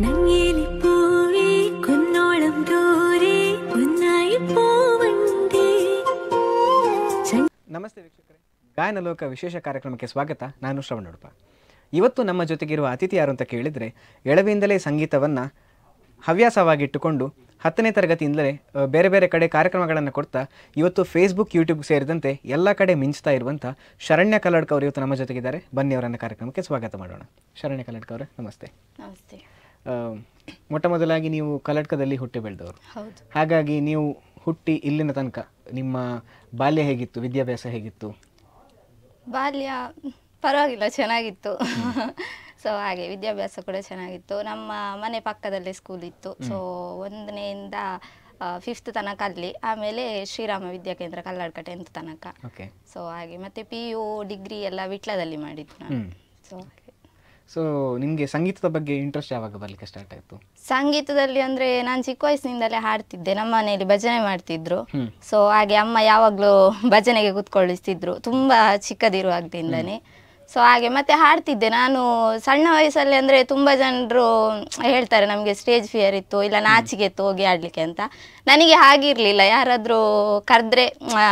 ನಮಸ್ತೆ ವೀಕ್ಷಕರೇ ಗಾಯನ ಲೋಕ ವಿಶೇಷ ಕಾರ್ಯಕ್ರಮಕ್ಕೆ ಸ್ವಾಗತ ನಾನು ಶ್ರವಣ ಉಡುಪ ಇವತ್ತು ನಮ್ಮ ಜೊತೆಗಿರುವ ಅತಿಥಿ ಯಾರು ಅಂತ ಕೇಳಿದರೆ ಎಳವೆಯಿಂದಲೇ ಸಂಗೀತವನ್ನು ಹವ್ಯಾಸವಾಗಿಟ್ಟುಕೊಂಡು ಹತ್ತನೇ ತರಗತಿಯಿಂದಲೇ ಬೇರೆ ಬೇರೆ ಕಡೆ ಕಾರ್ಯಕ್ರಮಗಳನ್ನು ಕೊಡ್ತಾ ಇವತ್ತು ಫೇಸ್ಬುಕ್ ಯೂಟ್ಯೂಬ್ ಸೇರಿದಂತೆ ಎಲ್ಲ ಕಡೆ ಮಿಂಚ್ತಾ ಇರುವಂಥ ಶರಣ್ಯ ಕಲ್ಲಡ್ಕ ಅವರು ಇವತ್ತು ನಮ್ಮ ಜೊತೆಗಿದ್ದಾರೆ ಬನ್ನಿ ಅವರನ್ನು ಕಾರ್ಯಕ್ರಮಕ್ಕೆ ಸ್ವಾಗತ ಮಾಡೋಣ ಶರಣ್ಯ ಕಲ್ಲಡ್ಕ ಅವರೇ ನಮಸ್ತೆ ನಮಸ್ತೆ ಮೊಟ್ಟ ಮೊದಲಾಗಿ ನೀವು ಕಲಟ್ಕದಲ್ಲಿ ಹುಟ್ಟಿ ಬೆಳೆದವರು ಹಾಗಾಗಿ ನೀವು ಹುಟ್ಟಿ ಇಲ್ಲಿನ ತನಕ ನಿಮ್ಮ ಬಾಲ್ಯ ಹೇಗಿತ್ತು ವಿದ್ಯಾಭ್ಯಾಸ ಹೇಗಿತ್ತು ಬಾಲ್ಯ ಪರವಾಗಿಲ್ಲ ಚೆನ್ನಾಗಿತ್ತು ಸೊ ಹಾಗೆ ವಿದ್ಯಾಭ್ಯಾಸ ಕೂಡ ಚೆನ್ನಾಗಿತ್ತು ನಮ್ಮ ಮನೆ ಪಕ್ಕದಲ್ಲೇ ಸ್ಕೂಲ್ ಇತ್ತು ಸೊ ಒಂದನೆಯಿಂದ ಫಿಫ್ತ್ ತನಕ ಅಲ್ಲಿ ಆಮೇಲೆ ಶ್ರೀರಾಮ ವಿದ್ಯಾಕೇಂದ್ರ ಕಲ್ಲಾಡ್ಕ ಟೆಂತ್ ತನಕ ಸೊ ಹಾಗೆ ಮತ್ತೆ ಪಿ ಯು ಡಿಗ್ರಿ ಎಲ್ಲ ವಿಟ್ಲದಲ್ಲಿ ಮಾಡಿದ್ದು ನಾನು ಸೊ ಸೊ ನಿಮಗೆ ಸಂಗೀತದ ಬಗ್ಗೆ ಇಂಟ್ರೆಸ್ಟ್ ಯಾವಾಗ ಬರ್ಲಿಕ್ಕೆ ಸ್ಟಾರ್ಟ್ ಆಯಿತು ಸಂಗೀತದಲ್ಲಿ ಅಂದ್ರೆ ನಾನು ಚಿಕ್ಕ ವಯಸ್ಸಿನಿಂದಲೇ ಹಾಡ್ತಿದ್ದೆ ನಮ್ಮ ಮನೆಯಲ್ಲಿ ಭಜನೆ ಮಾಡ್ತಿದ್ರು ಸೊ ಹಾಗೆ ಅಮ್ಮ ಯಾವಾಗಲೂ ಭಜನೆಗೆ ಕೂತ್ಕೊಳ್ಳಿಸ್ತಿದ್ರು ತುಂಬಾ ಚಿಕ್ಕದಿರುವಾಗದಿಂದಾನೆ ಸೊ ಹಾಗೆ ಮತ್ತೆ ಹಾಡ್ತಿದ್ದೆ ನಾನು ಸಣ್ಣ ವಯಸ್ಸಲ್ಲಿ ಅಂದರೆ ತುಂಬ ಜನರು ಹೇಳ್ತಾರೆ ನಮಗೆ ಸ್ಟೇಜ್ ಫಿಯರ್ ಇತ್ತು ಇಲ್ಲ ನಾಚಿಗೆ ಇತ್ತು ಹೋಗಿ ಆಡಲಿಕ್ಕೆ ಅಂತ ನನಗೆ ಹಾಗಿರಲಿಲ್ಲ ಯಾರಾದರೂ ಕರೆದ್ರೆ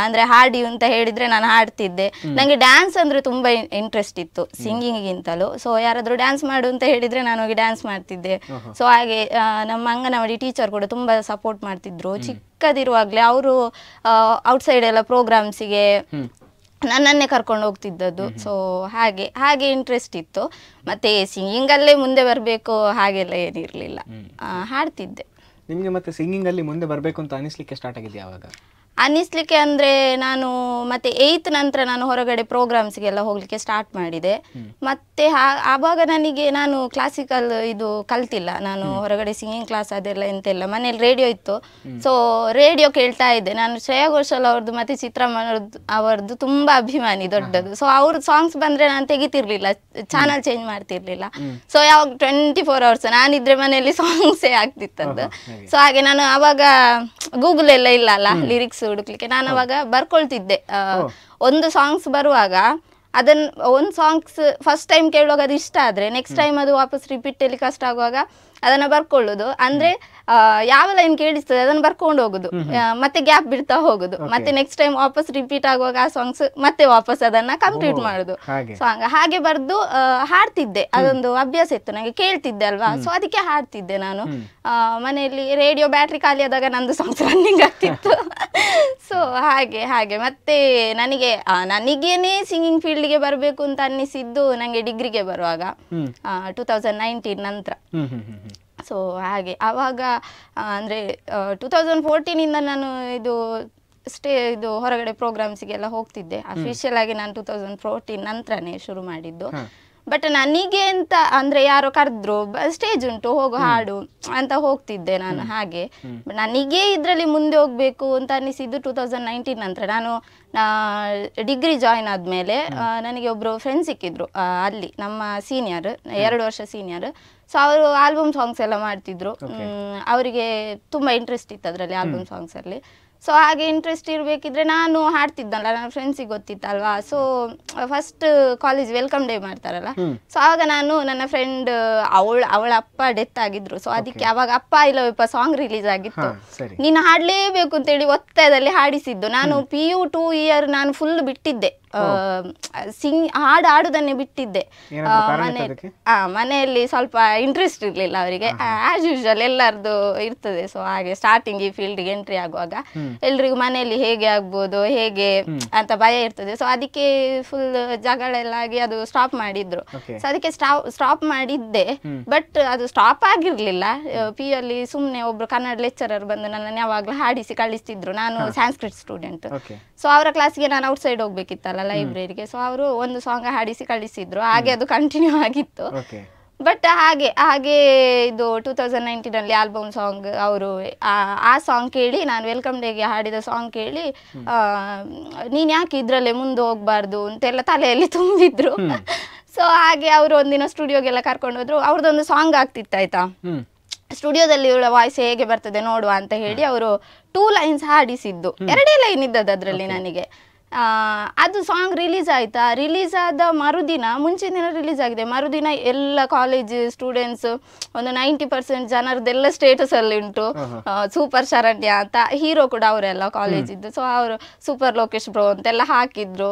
ಅಂದರೆ ಹಾಡಿ ಅಂತ ಹೇಳಿದರೆ ನಾನು ಹಾಡ್ತಿದ್ದೆ ನನಗೆ ಡ್ಯಾನ್ಸ್ ಅಂದರೆ ತುಂಬ ಇಂಟ್ರೆಸ್ಟ್ ಇತ್ತು ಗಿಂತಲೂ ಸೊ ಯಾರಾದರೂ ಡ್ಯಾನ್ಸ್ ಮಾಡು ಅಂತ ಹೇಳಿದರೆ ನಾನು ಹೋಗಿ ಡ್ಯಾನ್ಸ್ ಮಾಡ್ತಿದ್ದೆ ಸೊ ಹಾಗೆ ನಮ್ಮ ಅಂಗನವಾಡಿ ಟೀಚರ್ ಕೂಡ ತುಂಬ ಸಪೋರ್ಟ್ ಮಾಡ್ತಿದ್ರು ಚಿಕ್ಕದಿರುವಾಗಲೇ ಅವರು ಔಟ್ಸೈಡ್ ಎಲ್ಲ ಪ್ರೋಗ್ರಾಮ್ಸಿಗೆ ನನ್ನನ್ನೇ ಕರ್ಕೊಂಡು ಹೋಗ್ತಿದ್ದದ್ದು ಸೊ ಹಾಗೆ ಹಾಗೆ ಇಂಟ್ರೆಸ್ಟ್ ಇತ್ತು ಮತ್ತೆ ಸಿಂಗಿಂಗ್ ಅಲ್ಲೇ ಮುಂದೆ ಬರಬೇಕು ಹಾಗೆಲ್ಲ ಏನಿರಲಿಲ್ಲ ಹಾಡ್ತಿದ್ದೆ ನಿಮಗೆ ಮತ್ತೆ ಸಿಂಗಿಂಗ್ ಅಲ್ಲಿ ಮುಂದೆ ಬರಬೇಕು ಅಂತ ಅನಿಸ್ಲಿಕ್ಕೆ ಸ್ಟಾರ್ಟ್ ಆಗಿದೆ ಯಾವಾಗ ಅನ್ನಿಸ್ಲಿಕ್ಕೆ ಅಂದ್ರೆ ನಾನು ಮತ್ತೆ ಏಯ್ತ್ ನಂತರ ನಾನು ಹೊರಗಡೆ ಪ್ರೋಗ್ರಾಮ್ಸ್ಗೆಲ್ಲ ಹೋಗ್ಲಿಕ್ಕೆ ಸ್ಟಾರ್ಟ್ ಮಾಡಿದೆ ಮತ್ತೆ ಆವಾಗ ನನಗೆ ನಾನು ಕ್ಲಾಸಿಕಲ್ ಇದು ಕಲ್ತಿಲ್ಲ ನಾನು ಹೊರಗಡೆ ಸಿಂಗಿಂಗ್ ಕ್ಲಾಸ್ ಅದೆಲ್ಲ ಎಂತೆಲ್ಲ ಮನೇಲಿ ರೇಡಿಯೋ ಇತ್ತು ಸೊ ರೇಡಿಯೋ ಕೇಳ್ತಾ ಇದ್ದೆ ನಾನು ಶ್ರೇಯಾ ಘೋಷಲ್ ಅವ್ರದ್ದು ಮತ್ತೆ ಚಿತ್ರಮಣದ್ದು ಅವರದ್ದು ತುಂಬಾ ಅಭಿಮಾನಿ ದೊಡ್ಡದು ಸೊ ಅವ್ರ ಸಾಂಗ್ಸ್ ಬಂದ್ರೆ ನಾನು ತೆಗಿತಿರ್ಲಿಲ್ಲ ಚಾನಲ್ ಚೇಂಜ್ ಮಾಡ್ತಿರ್ಲಿಲ್ಲ ಸೊ ಯಾವಾಗ ಟ್ವೆಂಟಿ ಫೋರ್ ಅವರ್ಸ್ ನಾನಿದ್ರೆ ಮನೆಯಲ್ಲಿ ಸಾಂಗ್ಸೇ ಆಗ್ತಿತ್ತದ್ದು ಸೊ ಹಾಗೆ ನಾನು ಆವಾಗ ಗೂಗಲ್ ಎಲ್ಲ ಇಲ್ಲ ಅಲ್ಲ ಲಿರಿಕ್ಸ್ ಹುಡುಕ್ಲಿಕ್ಕೆ ನಾನು ಅವಾಗ ಬರ್ಕೊಳ್ತಿದ್ದೆ ಒಂದು ಸಾಂಗ್ಸ್ ಬರುವಾಗ ಅದನ್ನ ಒಂದು ಸಾಂಗ್ಸ್ ಫಸ್ಟ್ ಟೈಮ್ ಕೇಳುವಾಗ ಅದು ಇಷ್ಟ ಆದ್ರೆ ನೆಕ್ಸ್ಟ್ ಟೈಮ್ ಅದು ವಾಪಸ್ ರಿಪೀಟ್ ಕಷ್ಟ ಆಗುವಾಗ ಅದನ್ನು ಬರ್ಕೊಳ್ಳೋದು ಅಂದ್ರೆ ಯಾವ ಲೈನ್ ಕೇಳಿಸ್ತದೆ ಅದನ್ನು ಬರ್ಕೊಂಡು ಹೋಗುದು ಮತ್ತೆ ಗ್ಯಾಪ್ ಬಿಡ್ತಾ ಹೋಗುದು ಮತ್ತೆ ನೆಕ್ಸ್ಟ್ ಟೈಮ್ ವಾಪಸ್ ರಿಪೀಟ್ ಆಗುವಾಗ ಆ ಸಾಂಗ್ಸ್ ಮತ್ತೆ ವಾಪಸ್ ಅದನ್ನ ಕಂಪ್ಲೀಟ್ ಮಾಡುದು ಸಾಂಗ್ ಹಾಗೆ ಬರೆದು ಹಾಡ್ತಿದ್ದೆ ಅದೊಂದು ಅಭ್ಯಾಸ ಇತ್ತು ನನಗೆ ಕೇಳ್ತಿದ್ದೆ ಅಲ್ವಾ ಸೊ ಅದಕ್ಕೆ ಹಾಡ್ತಿದ್ದೆ ನಾನು ಮನೆಯಲ್ಲಿ ರೇಡಿಯೋ ಬ್ಯಾಟ್ರಿ ಖಾಲಿ ಆದಾಗ ನಂದು ಸಾಂಗ್ಸ್ ರನ್ನಿಂಗ್ ಆಗ್ತಿತ್ತು ಸೊ ಹಾಗೆ ಹಾಗೆ ಮತ್ತೆ ನನಗೆ ನನಗೇನೆ ಸಿಂಗಿಂಗ್ ಫೀಲ್ಡ್ಗೆ ಬರಬೇಕು ಅಂತ ಅನ್ನಿಸಿದ್ದು ನನಗೆ ಡಿಗ್ರಿಗೆ ಬರುವಾಗ ಟೂ ತೌಸಂಡ್ ನೈನ್ಟೀನ್ ನಂತರ ಸೊ ಹಾಗೆ ಆವಾಗ ಅಂದರೆ ಟೂ ತೌಸಂಡ್ ಫೋರ್ಟೀನಿಂದ ನಾನು ಇದು ಸ್ಟೇ ಇದು ಹೊರಗಡೆ ಪ್ರೋಗ್ರಾಮ್ಸಿಗೆಲ್ಲ ಹೋಗ್ತಿದ್ದೆ ಅಫಿಷಿಯಲ್ ಆಗಿ ನಾನು ಟೂ ತೌಸಂಡ್ ಫೋರ್ಟೀನ್ ನಂತರನೇ ಶುರು ಮಾಡಿದ್ದು ಬಟ್ ನನಗೆ ಅಂತ ಅಂದ್ರೆ ಯಾರೋ ಕರೆದ್ರು ಸ್ಟೇಜ್ ಉಂಟು ಹೋಗು ಹಾಡು ಅಂತ ಹೋಗ್ತಿದ್ದೆ ನಾನು ಹಾಗೆ ನನಗೆ ಇದರಲ್ಲಿ ಮುಂದೆ ಹೋಗಬೇಕು ಅಂತ ಅನಿಸಿದ್ದು ಟೂ ತೌಸಂಡ್ ನೈನ್ಟೀನ್ ನಂತರ ನಾನು ಡಿಗ್ರಿ ಜಾಯಿನ್ ಆದಮೇಲೆ ನನಗೆ ಒಬ್ಬರು ಫ್ರೆಂಡ್ ಸಿಕ್ಕಿದ್ರು ಅಲ್ಲಿ ನಮ್ಮ ಸೀನಿಯರ್ ಎರಡು ವರ್ಷ ಸೀನಿಯರ್ ಸೊ ಅವರು ಆಲ್ಬಮ್ ಸಾಂಗ್ಸ್ ಎಲ್ಲ ಮಾಡ್ತಿದ್ರು ಅವರಿಗೆ ತುಂಬ ಇಂಟ್ರೆಸ್ಟ್ ಇತ್ತು ಅದರಲ್ಲಿ ಆಲ್ಬಮ್ ಅಲ್ಲಿ ಸೊ ಹಾಗೆ ಇಂಟ್ರೆಸ್ಟ್ ಇರಬೇಕಿದ್ರೆ ನಾನು ಹಾಡ್ತಿದ್ದಲ್ಲ ನನ್ನ ಫ್ರೆಂಡ್ಸಿಗೆ ಗೊತ್ತಿತ್ತಲ್ವಾ so first college welcome day ಮಾಡ್ತಾರಲ್ಲ ಸೊ ಆವಾಗ ನಾನು ನನ್ನ ಫ್ರೆಂಡ್ ಅವಳ ಅವಳ ಅಪ್ಪ ಡೆತ್ ಆಗಿದ್ರು ಸೊ ಅದಕ್ಕೆ ಅವಾಗ ಅಪ್ಪ ಇಲ್ಲವಪ್ಪ ಸಾಂಗ್ ರಿಲೀಸ್ ಆಗಿತ್ತು ನೀನು ಹಾಡಲೇಬೇಕು ಅಂತೇಳಿ ಒತ್ತಾಯದಲ್ಲಿ ಹಾಡಿಸಿದ್ದು ನಾನು ಪಿ ಯು ಟೂ ಇಯರ್ ನಾನು ಫುಲ್ ಬಿಟ್ಟಿದ್ದೆ ಸಿಂಗ್ ಹಾಡು ಹಾಡುದನ್ನೇ ಬಿಟ್ಟಿದ್ದೆ ಮನೆಯಲ್ಲಿ ಸ್ವಲ್ಪ ಇಂಟ್ರೆಸ್ಟ್ ಇರಲಿಲ್ಲ ಅವರಿಗೆ ಆಸ್ ಯೂಶಲ್ ಎಲ್ಲರದ್ದು ಇರ್ತದೆ ಸೊ ಹಾಗೆ ಸ್ಟಾರ್ಟಿಂಗ್ ಈ ಫೀಲ್ಡ್ಗೆ ಎಂಟ್ರಿ ಆಗುವಾಗ ಎಲ್ರಿಗೂ ಮನೆಯಲ್ಲಿ ಹೇಗೆ ಆಗ್ಬೋದು ಹೇಗೆ ಅಂತ ಭಯ ಇರ್ತದೆ ಸೊ ಅದಕ್ಕೆ ಫುಲ್ ಜಗಳ ಎಲ್ಲ ಆಗಿ ಅದು ಸ್ಟಾಪ್ ಮಾಡಿದ್ರು ಸೊ ಅದಕ್ಕೆ ಸ್ಟಾಪ್ ಮಾಡಿದ್ದೆ ಬಟ್ ಅದು ಸ್ಟಾಪ್ ಆಗಿರ್ಲಿಲ್ಲ ಪಿ ಅಲ್ಲಿ ಸುಮ್ಮನೆ ಒಬ್ರು ಕನ್ನಡ ಲೆಕ್ಚರರ್ ಬಂದು ನನ್ನನ್ನು ಯಾವಾಗಲೂ ಹಾಡಿಸಿ ಕಳಿಸ್ತಿದ್ರು ನಾನು ಸ್ಯಾನ್ಸ್ಕ್ರಿಟ್ ಸ್ಟೂಡೆಂಟ್ ಸೊ ಅವರ ಕ್ಲಾಸ್ಗೆ ನಾನು ಔಟ್ ಸೈಡ್ ಹೋಗ್ಬೇಕಿತ್ತಲ್ಲ ಲೈಬ್ರರಿಗೆ ಸೊ ಅವರು ಒಂದು ಸಾಂಗ್ ಹಾಡಿಸಿ ಕಳಿಸಿದ್ರು ಹಾಗೆ ಅದು ಕಂಟಿನ್ಯೂ ಆಗಿತ್ತು ಬಟ್ ಹಾಗೆ ಹಾಗೆ ಇದು ಟೂ ತೌಸಂಡ್ ನೈನ್ಟೀನಲ್ಲಿ ಆಲ್ಬಮ್ ಸಾಂಗ್ ಅವರು ಆ ಸಾಂಗ್ ಕೇಳಿ ನಾನು ವೆಲ್ಕಮ್ ಡೇಗೆ ಹಾಡಿದ ಸಾಂಗ್ ಕೇಳಿ ನೀನು ಯಾಕೆ ಇದ್ರಲ್ಲೇ ಮುಂದೆ ಹೋಗ್ಬಾರ್ದು ಅಂತೆಲ್ಲ ತಲೆಯಲ್ಲಿ ತುಂಬಿದ್ರು ಸೊ ಹಾಗೆ ಅವರು ಒಂದಿನ ಸ್ಟುಡಿಯೋಗೆಲ್ಲ ಕರ್ಕೊಂಡು ಹೋದ್ರು ಅವ್ರದ್ದೊಂದು ಸಾಂಗ್ ಆಗ್ತಿತ್ತು ಆಯ್ತಾ ಸ್ಟುಡಿಯೋದಲ್ಲಿ ಇವಳ ವಾಯ್ಸ್ ಹೇಗೆ ಬರ್ತದೆ ನೋಡುವ ಅಂತ ಹೇಳಿ ಅವರು ಟೂ ಲೈನ್ಸ್ ಹಾಡಿಸಿದ್ದು ಎರಡೇ ಲೈನ್ ಇದ್ದದ್ದು ಅದರಲ್ಲಿ ನನಗೆ ಅದು ಸಾಂಗ್ ರಿಲೀಸ್ ಆಯ್ತಾ ರಿಲೀಸ್ ಆದ ಮರುದಿನ ಮುಂಚೆ ದಿನ ರಿಲೀಸ್ ಆಗಿದೆ ಮರುದಿನ ಎಲ್ಲ ಕಾಲೇಜ್ ಸ್ಟೂಡೆಂಟ್ಸ್ ಒಂದು ನೈಂಟಿ ಪರ್ಸೆಂಟ್ ಸ್ಟೇಟಸ್ ಅಲ್ಲಿ ಉಂಟು ಸೂಪರ್ ಶರಣ್ಯ ಅಂತ ಹೀರೋ ಕೂಡ ಅವರೆಲ್ಲ ಕಾಲೇಜಿದ್ದು ಸೊ ಅವರು ಸೂಪರ್ ಲೋಕೇಶ್ ಬ್ರೋ ಅಂತೆಲ್ಲ ಹಾಕಿದ್ರು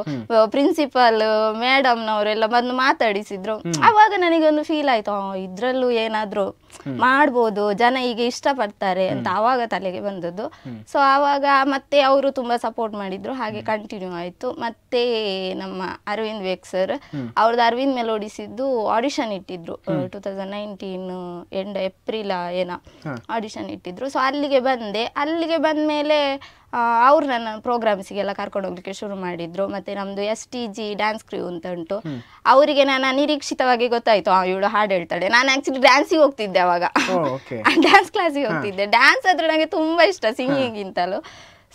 ಪ್ರಿನ್ಸಿಪಲ್ ಮೇಡಮ್ನವರೆಲ್ಲ ಬಂದು ಮಾತಾಡಿಸಿದ್ರು ನನಗೆ ಒಂದು ಫೀಲ್ ಆಯ್ತು ಇದ್ರಲ್ಲೂ ಏನಾದರೂ ಮಾಡ್ಬೋದು ಜನ ಈಗ ಇಷ್ಟಪಡ್ತಾರೆ ಅಂತ ಆವಾಗ ತಲೆಗೆ ಬಂದದ್ದು ಸೊ ಆವಾಗ ಮತ್ತೆ ಅವರು ತುಂಬಾ ಸಪೋರ್ಟ್ ಮಾಡಿದ್ರು ಹಾಗೆ ಕಂಟಿನ್ಯೂ ಆಯ್ತು ಮತ್ತೆ ನಮ್ಮ ಅರವಿಂದ್ ವೇಗ್ ಸರ್ ಅವ್ರದ್ದು ಅರವಿಂದ್ ಮೇಲೆ ಓಡಿಸಿದ್ದು ಆಡಿಷನ್ ಇಟ್ಟಿದ್ರು two thousand nineteen end April ಏನ ಆಡಿಷನ್ ಇಟ್ಟಿದ್ರು ಸೊ ಅಲ್ಲಿಗೆ ಬಂದೆ ಅಲ್ಲಿಗೆ ಬಂದ್ಮೇಲೆ ಅವ್ರು ನನ್ನ ಪ್ರೋಗ್ರಾಮ್ಸಿಗೆಲ್ಲ ಕರ್ಕೊಂಡು ಹೋಗ್ಲಿಕ್ಕೆ ಶುರು ಮಾಡಿದ್ರು ಮತ್ತೆ ನಮ್ದು S T G dance crew ಅಂತ ಉಂಟು ಅವರಿಗೆ ನಾನು ಅನಿರೀಕ್ಷಿತವಾಗಿ ಗೊತ್ತಾಯ್ತು ಇವಳು ಹಾಡು ಹೇಳ್ತಾಳೆ ನಾನು ಆಕ್ಚುಲಿ ಡ್ಯಾನ್ಸಿಗೆ ಹೋಗ್ತಿದ್ದೆ ಅವಾಗ ಡ್ಯಾನ್ಸ್ ಕ್ಲಾಸಿಗೆ ಹೋಗ್ತಿದ್ದೆ ಡ್ಯಾನ್ಸ್ ಆದ್ರೆ ನನಗೆ ತುಂಬಾ ಇಷ್ಟ ಸಿಂಗಿಗಿಂತಲೂ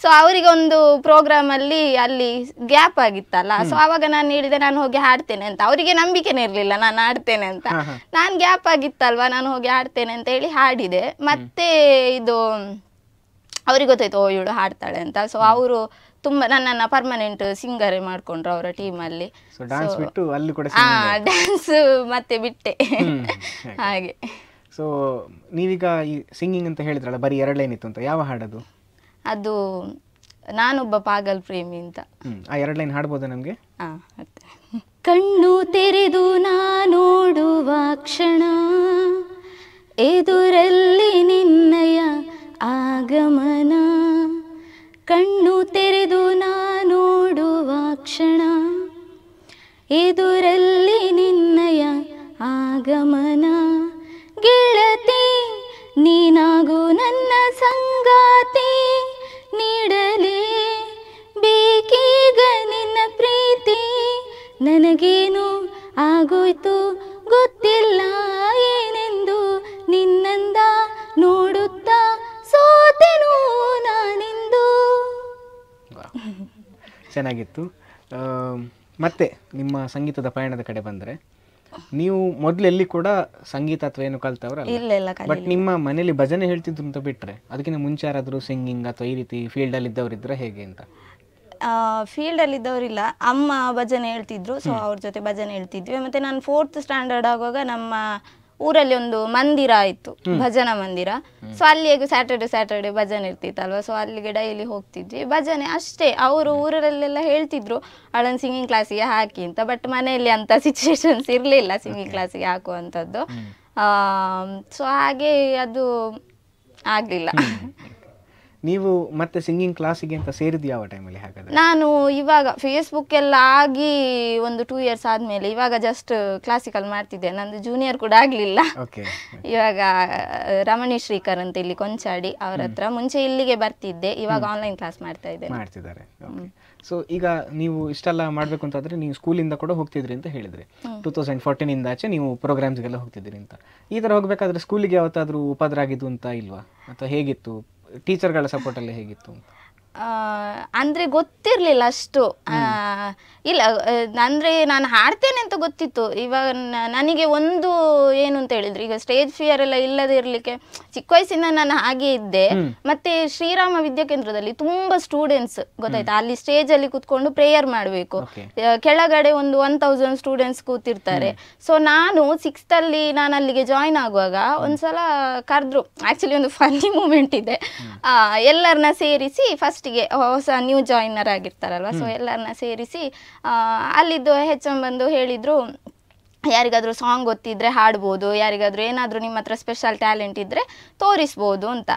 ಸೊ ಅವರಿಗೊಂದು ಪ್ರೋಗ್ರಾಮ್ ಅಲ್ಲಿ ಅಲ್ಲಿ ಗ್ಯಾಪ್ ಆಗಿತ್ತಲ್ಲ ಸೊ ಅವಾಗ ನಾನು ಹೇಳಿದೆ ನಾನು ಹೋಗಿ ಹಾಡ್ತೇನೆ ಅಂತ ಅವರಿಗೆ ನಂಬಿಕೆನೇ ಇರಲಿಲ್ಲ ನಾನು ಹಾಡ್ತೇನೆ ಅಂತ ನಾನು ಗ್ಯಾಪ್ ಆಗಿತ್ತಲ್ವಾ ನಾನು ಹೋಗಿ ಹಾಡ್ತೇನೆ ಅಂತ ಹೇಳಿ ಹಾಡಿದೆ ಮತ್ತೆ ಇದು ಅವ್ರಿಗೆ ಗೊತ್ತಾಯ್ತು ಓ ಇವಳು ಹಾಡ್ತಾಳೆ ಅಂತ ಸೊ ಅವರು ತುಂಬ ನನ್ನನ್ನು ಪರ್ಮನೆಂಟ್ ಸಿಂಗರೇ ಮಾಡಿಕೊಂಡ್ರು ಅವರ ಟೀಮಲ್ಲಿ ಡ್ಯಾನ್ಸ್ ಮತ್ತೆ ಬಿಟ್ಟೆ ಹಾಗೆ ಸೊ ನೀವೀಗ ಈ ಸಿಂಗಿಂಗ್ ಅಂತ ಹೇಳಿದ್ರಲ್ಲ ಬರೀ ಎರಡೇನಿತ್ತು ಅಂತ ಯಾವ ಹಾಡದು ಅದು ನಾನೊಬ್ಬ ಪಾಗಲ್ ಪ್ರೇಮಿ ಅಂತ ಆ ಎರಡು ಲೈನ್ ಹಾಡ್ಬೋದಾ ನಮಗೆ ಕಣ್ಣು ತೆರೆದು ನಾ ನೋಡುವ ಕ್ಷಣ ಎದುರಲ್ಲಿ ನಿನ್ನಯ ಆಗಮನ ಕಣ್ಣು ತೆರೆದು ನಾನು ನೋಡುವ ಕ್ಷಣ ಎದುರಲ್ಲಿ ನಿನ್ನಯ ಆಗಮನ ಗೆಳತಿ ನೀನಾಗೂ ನನ್ನ ಸಂಗಾತಿ ನೀಡಲೇ ಬೇಕೀಗ ನಿನ್ನ ಪ್ರೀತಿ ನನಗೇನು ಆಗೋಯ್ತು ಗೊತ್ತಿಲ್ಲ ಚೆನ್ನಾಗಿತ್ತು ಮತ್ತೆ ನಿಮ್ಮ ಸಂಗೀತದ ಪಯಣದ ಕಡೆ ಬಂದರೆ ನೀವು ಮೊದಲು ಕೂಡ ಸಂಗೀತ ಅಥವಾ ಏನು ಕಲ್ತವ್ರ ಬಟ್ ನಿಮ್ಮ ಮನೆಯಲ್ಲಿ ಭಜನೆ ಹೇಳ್ತಿದ್ರು ಅಂತ ಬಿಟ್ಟರೆ ಅದಕ್ಕಿಂತ ಮುಂಚೆ ಯಾರಾದರೂ ಸಿಂಗಿಂಗ್ ಅಥವಾ ಈ ರೀತಿ ಫೀಲ್ಡ್ ಫೀಲ್ಡಲ್ಲಿ ಇದ್ದವರಿದ್ರೆ ಹೇಗೆ ಅಂತ ಫೀಲ್ಡಲ್ಲಿ ಇದ್ದವರಿಲ್ಲ ಅಮ್ಮ ಭಜನೆ ಹೇಳ್ತಿದ್ರು ಸೊ ಅವ್ರ ಜೊತೆ ಭಜನೆ ಹೇಳ್ತಿದ್ವಿ ಮತ್ತೆ ನಾನು ಫೋರ್ತ್ ಸ್ಟ್ಯಾಂಡರ್ಡ್ ಆಗುವಾಗ ನಮ್ಮ ಊರಲ್ಲಿ ಒಂದು ಮಂದಿರ ಆಯಿತು ಭಜನಾ ಮಂದಿರ ಸೊ ಅಲ್ಲಿಗೆ ಸ್ಯಾಟರ್ಡೆ ಸ್ಯಾಟರ್ಡೆ ಭಜನೆ ಇರ್ತಿತ್ತಲ್ವ ಸೊ ಅಲ್ಲಿಗೆ ಡೈಲಿ ಹೋಗ್ತಿದ್ವಿ ಭಜನೆ ಅಷ್ಟೇ ಅವರು ಊರಲ್ಲೆಲ್ಲ ಹೇಳ್ತಿದ್ರು ಅವಳನ್ನು ಸಿಂಗಿಂಗ್ ಕ್ಲಾಸಿಗೆ ಹಾಕಿ ಅಂತ ಬಟ್ ಮನೆಯಲ್ಲಿ ಅಂತ ಸಿಚುವೇಶನ್ಸ್ ಇರಲಿಲ್ಲ ಸಿಂಗಿಂಗ್ ಕ್ಲಾಸಿಗೆ ಹಾಕುವಂಥದ್ದು ಸೊ ಹಾಗೆ ಅದು ಆಗಲಿಲ್ಲ ನೀವು ಮತ್ತೆ ಸಿಂಗಿಂಗ್ ಕ್ಲಾಸಿಗೆ ಅಂತ ಸೇರಿದ್ದು ಯಾವ ಟೈಮಲ್ಲಿ ಹಾಗಾದ್ರೆ ನಾನು ಇವಾಗ ಫೇಸ್ಬುಕ್ ಎಲ್ಲ ಆಗಿ ಒಂದು ಟೂ ಇಯರ್ಸ್ ಆದ್ಮೇಲೆ ಇವಾಗ ಜಸ್ಟ್ ಕ್ಲಾಸಿಕಲ್ ಮಾಡ್ತಿದ್ದೆ ನಂದು ಜೂನಿಯರ್ ಕೂಡ ಆಗಲಿಲ್ಲ ಇವಾಗ ರಮಣಿ ಶ್ರೀಕರ್ ಅಂತ ಇಲ್ಲಿ ಕೊಂಚಾಡಿ ಅವ್ರ ಹತ್ರ ಮುಂಚೆ ಇಲ್ಲಿಗೆ ಬರ್ತಿದ್ದೆ ಇವಾಗ ಆನ್ಲೈನ್ ಕ್ಲಾಸ್ ಮಾಡ್ತಾ ಇದ್ದೆ ಮಾಡ್ತಿದ್ದಾರೆ ಸೊ ಈಗ ನೀವು ಇಷ್ಟೆಲ್ಲ ಮಾಡಬೇಕು ಅಂತಂದ್ರೆ ನೀವು ಸ್ಕೂಲಿಂದ ಕೂಡ ಹೋಗ್ತಿದ್ರಿ ಅಂತ ಹೇಳಿದ್ರಿ ಟೂ ತೌಸಂಡ್ ಫೋರ್ಟೀನ್ ಇಂದ ಆಚೆ ನೀವು ಪ್ರೋಗ್ರಾಮ್ಸ್ಗೆಲ್ಲ ಹೋಗ್ತಿದ್ರಿ ಅಂತ ಈ ತರ ಹೋಗ್ಬೇಕಾದ್ರೆ ಸ್ಕೂಲಿಗೆ ಯಾವತ್ತಾದ್ರೂ ಉಪದ್ರ ಆಗಿದ್ದು ಅಂತ ಇಲ್ವಾ ಅಥವಾ ಹೇಗಿತ್ತು ಟೀಚರ್ಗಳ ಸಪೋರ್ಟಲ್ಲಿ ಹೇಗಿತ್ತು ಅಂದರೆ ಗೊತ್ತಿರಲಿಲ್ಲ ಅಷ್ಟು ಇಲ್ಲ ಅಂದ್ರೆ ನಾನು ಹಾಡ್ತೇನೆ ಅಂತ ಗೊತ್ತಿತ್ತು ಇವಾಗ ನನಗೆ ಒಂದು ಏನು ಅಂತ ಹೇಳಿದ್ರೆ ಈಗ ಸ್ಟೇಜ್ ಫಿಯರ್ ಎಲ್ಲ ಇಲ್ಲದೆ ಇರ್ಲಿಕ್ಕೆ ಚಿಕ್ಕ ವಯಸ್ಸಿಂದ ನಾನು ಹಾಗೆ ಇದ್ದೆ ಮತ್ತೆ ಶ್ರೀರಾಮ ವಿದ್ಯಾಕೇಂದ್ರದಲ್ಲಿ ತುಂಬಾ ಸ್ಟೂಡೆಂಟ್ಸ್ ಗೊತ್ತಾಯ್ತು ಅಲ್ಲಿ ಸ್ಟೇಜ್ ಅಲ್ಲಿ ಕೂತ್ಕೊಂಡು ಪ್ರೇಯರ್ ಮಾಡಬೇಕು ಕೆಳಗಡೆ ಒಂದು ಒನ್ ತೌಸಂಡ್ ಸ್ಟೂಡೆಂಟ್ಸ್ ಕೂತಿರ್ತಾರೆ ಸೊ ನಾನು ಸಿಕ್ಸ್ತ್ ಅಲ್ಲಿ ನಾನು ಅಲ್ಲಿಗೆ ಜಾಯಿನ್ ಆಗುವಾಗ ಒಂದ್ಸಲ ಕರೆದ್ರು ಆಕ್ಚುಲಿ ಒಂದು ಫನ್ನಿ ಮೂಮೆಂಟ್ ಇದೆ ಎಲ್ಲರನ್ನ ಸೇರಿಸಿ ಫಸ್ಟಿಗೆ ಹೊಸ ನ್ಯೂ ಜಾಯ್ನರ್ ಆಗಿರ್ತಾರಲ್ವಾ ಸೊ ಎಲ್ಲರನ್ನ ಸೇರಿಸಿ ಅಲ್ಲಿದ್ದು ಹೆಚ್ ಬಂದು ಹೇಳಿದರು ಯಾರಿಗಾದರೂ ಸಾಂಗ್ ಗೊತ್ತಿದ್ರೆ ಹಾಡ್ಬೋದು ಯಾರಿಗಾದರೂ ಏನಾದರೂ ನಿಮ್ಮ ಹತ್ರ ಸ್ಪೆಷಲ್ ಟ್ಯಾಲೆಂಟ್ ಇದ್ರೆ ತೋರಿಸ್ಬೋದು ಅಂತ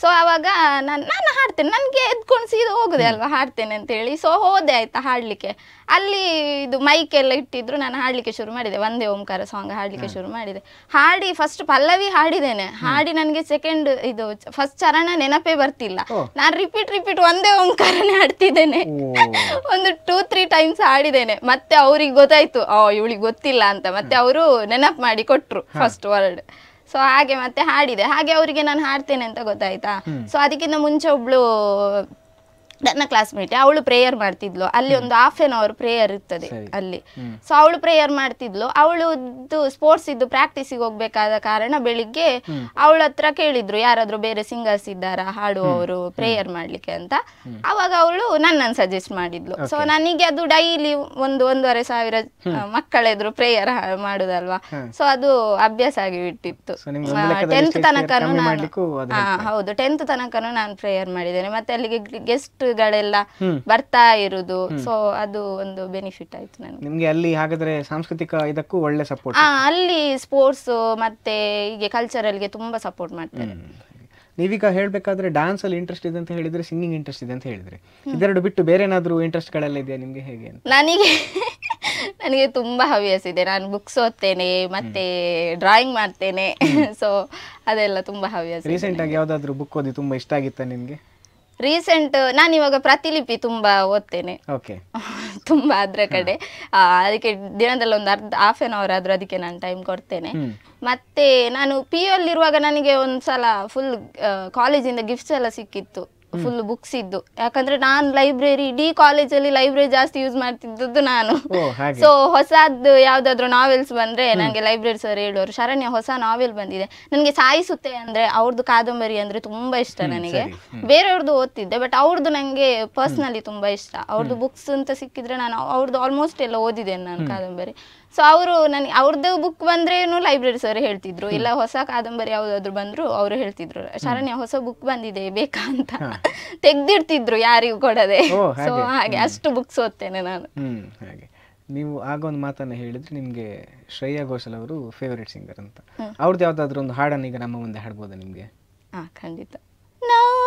ಸೊ ಆವಾಗ ನಾನು ನಾನು ಹಾಡ್ತೇನೆ ನನಗೆ ಎದ್ಕೊಂಡು ಸೀದು ಹೋಗಿದೆ ಅಲ್ವಾ ಹಾಡ್ತೇನೆ ಅಂತೇಳಿ ಸೊ ಹೋದೆ ಆಯ್ತಾ ಹಾಡಲಿಕ್ಕೆ ಅಲ್ಲಿ ಇದು ಮೈಕ್ ಎಲ್ಲ ಇಟ್ಟಿದ್ರು ನಾನು ಹಾಡಲಿಕ್ಕೆ ಶುರು ಮಾಡಿದೆ ಒಂದೇ ಓಂಕಾರ ಸಾಂಗ್ ಹಾಡಲಿಕ್ಕೆ ಶುರು ಮಾಡಿದೆ ಹಾಡಿ ಫಸ್ಟ್ ಪಲ್ಲವಿ ಹಾಡಿದ್ದೇನೆ ಹಾಡಿ ನನಗೆ ಸೆಕೆಂಡ್ ಇದು ಫಸ್ಟ್ ಚರಣ ನೆನಪೇ ಬರ್ತಿಲ್ಲ ನಾನು ರಿಪೀಟ್ ರಿಪೀಟ್ ಒಂದೇ ಓಂಕಾರನೇ ಹಾಡ್ತಿದ್ದೇನೆ ಒಂದು ಟೂ ತ್ರೀ ಟೈಮ್ಸ್ ಹಾಡಿದ್ದೇನೆ ಮತ್ತೆ ಅವ್ರಿಗೆ ಗೊತ್ತಾಯ್ತು ಓ ಇವಳಿಗೆ ಗೊತ್ತಿಲ್ಲ ಅಂತ ಮತ್ತೆ ಅವರು ನೆನಪು ಮಾಡಿ ಕೊಟ್ಟರು ಫಸ್ಟ್ ವರ್ಡ್ ಸೊ ಹಾಗೆ ಮತ್ತೆ ಹಾಡಿದೆ ಹಾಗೆ ಅವರಿಗೆ ನಾನು ಹಾಡ್ತೇನೆ ಅಂತ ಗೊತ್ತಾಯ್ತಾ ಸೊ ಅದಕ್ಕಿಂತ ಮುಂಚೆ ಒಬ್ಳು ನನ್ನ ಕ್ಲಾಸ್ಮೇಟ್ ಅವಳು ಪ್ರೇಯರ್ ಮಾಡ್ತಿದ್ಲು ಅಲ್ಲಿ ಒಂದು ಹಾಫ್ ಎನ್ ಅವರ್ ಪ್ರೇಯರ್ ಇರ್ತದೆ ಅಲ್ಲಿ ಸೊ ಅವಳು ಪ್ರೇಯರ್ ಮಾಡ್ತಿದ್ಲು ಅವಳು ಸ್ಪೋರ್ಟ್ಸ್ ಇದ್ದು ಪ್ರಾಕ್ಟೀಸಿಗೆ ಹೋಗ್ಬೇಕಾದ ಕಾರಣ ಬೆಳಿಗ್ಗೆ ಅವಳ ಹತ್ರ ಕೇಳಿದ್ರು ಯಾರಾದ್ರೂ ಬೇರೆ ಸಿಂಗರ್ಸ್ ಇದ್ದಾರಾ ಹಾಡುವವರು ಪ್ರೇಯರ್ ಮಾಡ್ಲಿಕ್ಕೆ ಅಂತ ಅವಾಗ ಅವಳು ನನ್ನನ್ನು ಸಜೆಸ್ಟ್ ಮಾಡಿದ್ಲು ಸೊ ನನಗೆ ಅದು ಡೈಲಿ ಒಂದು ಒಂದೂವರೆ ಸಾವಿರ ಮಕ್ಕಳೆದ್ರು ಪ್ರೇಯರ್ ಮಾಡುದಲ್ವಾ ಸೊ ಅದು ಅಭ್ಯಾಸ ಆಗಿ ಬಿಟ್ಟಿತ್ತು ಟೆಂತ್ ತನಕನು ಹೌದು ಟೆಂತ್ ತನಕನು ನಾನು ಪ್ರೇಯರ್ ಮಾಡಿದ್ದೇನೆ ಮತ್ತೆ ಅಲ್ಲಿಗೆ ಗೆಸ್ಟ್ ಗಳೆಲ್ಲ ಬರ್ತಾ ಇರುದು ಸೊ ಅದು ಒಂದು ಬೆನಿಫಿಟ್ ಆಯ್ತು ನನಗೆ ನಿಮ್ಗೆ ಅಲ್ಲಿ ಹಾಗಾದ್ರೆ ಸಾಂಸ್ಕೃತಿಕ ಇದಕ್ಕೂ ಒಳ್ಳೆ ಸಪೋರ್ಟ್ ಅಲ್ಲಿ ಸ್ಪೋರ್ಟ್ಸ್ ಮತ್ತೆ ಹೀಗೆ ಕಲ್ಚರಲ್ಗೆ ತುಂಬಾ ಸಪೋರ್ಟ್ ಮಾಡ್ತಾರೆ ನೀವೀಗ ಹೇಳ್ಬೇಕಾದ್ರೆ ಡಾನ್ಸ್ ಅಲ್ಲಿ ಇಂಟ್ರೆಸ್ಟ್ ಇದೆ ಅಂತ ಹೇಳಿದ್ರೆ ಸಿಂಗಿಂಗ್ ಇಂಟ್ರೆಸ್ಟ್ ಇದೆ ಅಂತ ಹೇಳಿದ್ರೆ ಇದೆರಡು ಬಿಟ್ಟು ಬೇರೆ ಏನಾದರೂ ಇಂಟ್ರೆಸ್ಟ್ ಗಳೆಲ್ಲ ಇದೆಯಾ ನಿಮಗೆ ಹೇಗೆ ನನಗೆ ನನಗೆ ತುಂಬಾ ಹವ್ಯಾಸ ಇದೆ ನಾನು ಬುಕ್ಸ್ ಓದ್ತೇನೆ ಮತ್ತೆ ಡ್ರಾಯಿಂಗ್ ಮಾಡ್ತೇನೆ ಸೊ ಅದೆಲ್ಲ ತುಂಬಾ ಹವ್ಯಾಸ ರೀಸೆಂಟ್ ಆಗಿ ಯಾವ್ದಾದ್ರು ಬುಕ್ ಓದಿ ತುಂಬಾ ಇಷ್ಟ ಆಗಿತ್ತಾ ನಿಮಗೆ ರೀಸೆಂಟ್ ನಾನು ಇವಾಗ ಪ್ರತಿಲಿಪಿ ತುಂಬಾ ಓದ್ತೇನೆ ತುಂಬಾ ಅದ್ರ ಕಡೆ ಅದಕ್ಕೆ ದಿನದಲ್ಲಿ ಒಂದು ಅರ್ಧ ಹಾಫ್ ಆನ್ ಅವರ್ ಆದ್ರೂ ಅದಕ್ಕೆ ನಾನು ಟೈಮ್ ಕೊಡ್ತೇನೆ ಮತ್ತೆ ನಾನು ಪಿ ಯು ಅಲ್ಲಿರುವಾಗ ನನಗೆ ಒಂದ್ಸಲ ಫುಲ್ ಕಾಲೇಜಿಂದ ಗಿಫ್ಟ್ಸ್ ಎಲ್ಲ ಸಿಕ್ಕಿತ್ತು ಫುಲ್ ಬುಕ್ಸ್ ಇದ್ದು ಯಾಕಂದ್ರೆ ನಾನು ಲೈಬ್ರರಿ ಇಡೀ ಕಾಲೇಜಲ್ಲಿ ಲೈಬ್ರರಿ ಜಾಸ್ತಿ ಯೂಸ್ ಮಾಡ್ತಿದ್ದದ್ದು ನಾನು ಸೊ ಹೊಸದ್ದು ಯಾವ್ದಾದ್ರು ನಾವೆಲ್ಸ್ ಬಂದ್ರೆ ನಂಗೆ ಲೈಬ್ರರಿ ಸರ್ ಹೇಳೋರು ಶರಣ್ಯ ಹೊಸ ನಾವೆಲ್ ಬಂದಿದೆ ನನಗೆ ಸಾಯಿಸುತ್ತೆ ಅಂದ್ರೆ ಅವ್ರದ್ದು ಕಾದಂಬರಿ ಅಂದ್ರೆ ತುಂಬಾ ಇಷ್ಟ ನನಗೆ ಬೇರೆಯವ್ರದ್ದು ಓದ್ತಿದ್ದೆ ಬಟ್ ಅವ್ರದ್ದು ನಂಗೆ ಪರ್ಸ್ನಲಿ ತುಂಬಾ ಇಷ್ಟ ಅವ್ರದ್ದು ಬುಕ್ಸ್ ಅಂತ ಸಿಕ್ಕಿದ್ರೆ ನಾನು ಅವ್ರದ್ದು ಆಲ್ಮೋಸ್ಟ್ ಎಲ್ಲ ಓದಿದ್ದೇನೆ ನಾನು ಕಾದಂಬರಿ ಸೊ ಅವರು ನನಗೆ ಅವ್ರದ್ದು ಬುಕ್ ಬಂದ್ರೇನು ಲೈಬ್ರರಿ ಸರ್ ಹೇಳ್ತಿದ್ರು ಇಲ್ಲ ಹೊಸ ಕಾದಂಬರಿ ಯಾವುದಾದ್ರು ಬಂದ್ರು ಅವರು ಹೇಳ್ತಿದ್ರು ಶರಣ್ಯ ಹೊಸ ಬುಕ್ ಬಂದಿದೆ ಬೇಕಾ ಅಂತ ತೆಗ್ದಿಡ್ತಿದ್ರು ಯಾರಿಗೂ ಕೊಡದೆ ಸೊ ಹಾಗೆ ಅಷ್ಟು ಬುಕ್ಸ್ ಓದ್ತೇನೆ ನಾನು ಹಾಗೆ ನೀವು ಆಗ ಒಂದು ಮಾತನ್ನ ಹೇಳಿದ್ರೆ ನಿಮಗೆ ಶ್ರೇಯಾ ಘೋಷಲ್ ಅವರು ಫೇವರೇಟ್ ಸಿಂಗರ್ ಅಂತ ಅವ್ರದ್ದು ಯಾವ್ದಾದ್ರು ಒಂದು ಹಾಡನ್ನ ಈಗ ನಮ್ಮ ಮುಂದೆ ಹಾಡ್ಬೋದಾ ನಿಮಗೆ ಹಾ ಖಂಡಿತ ನಾವು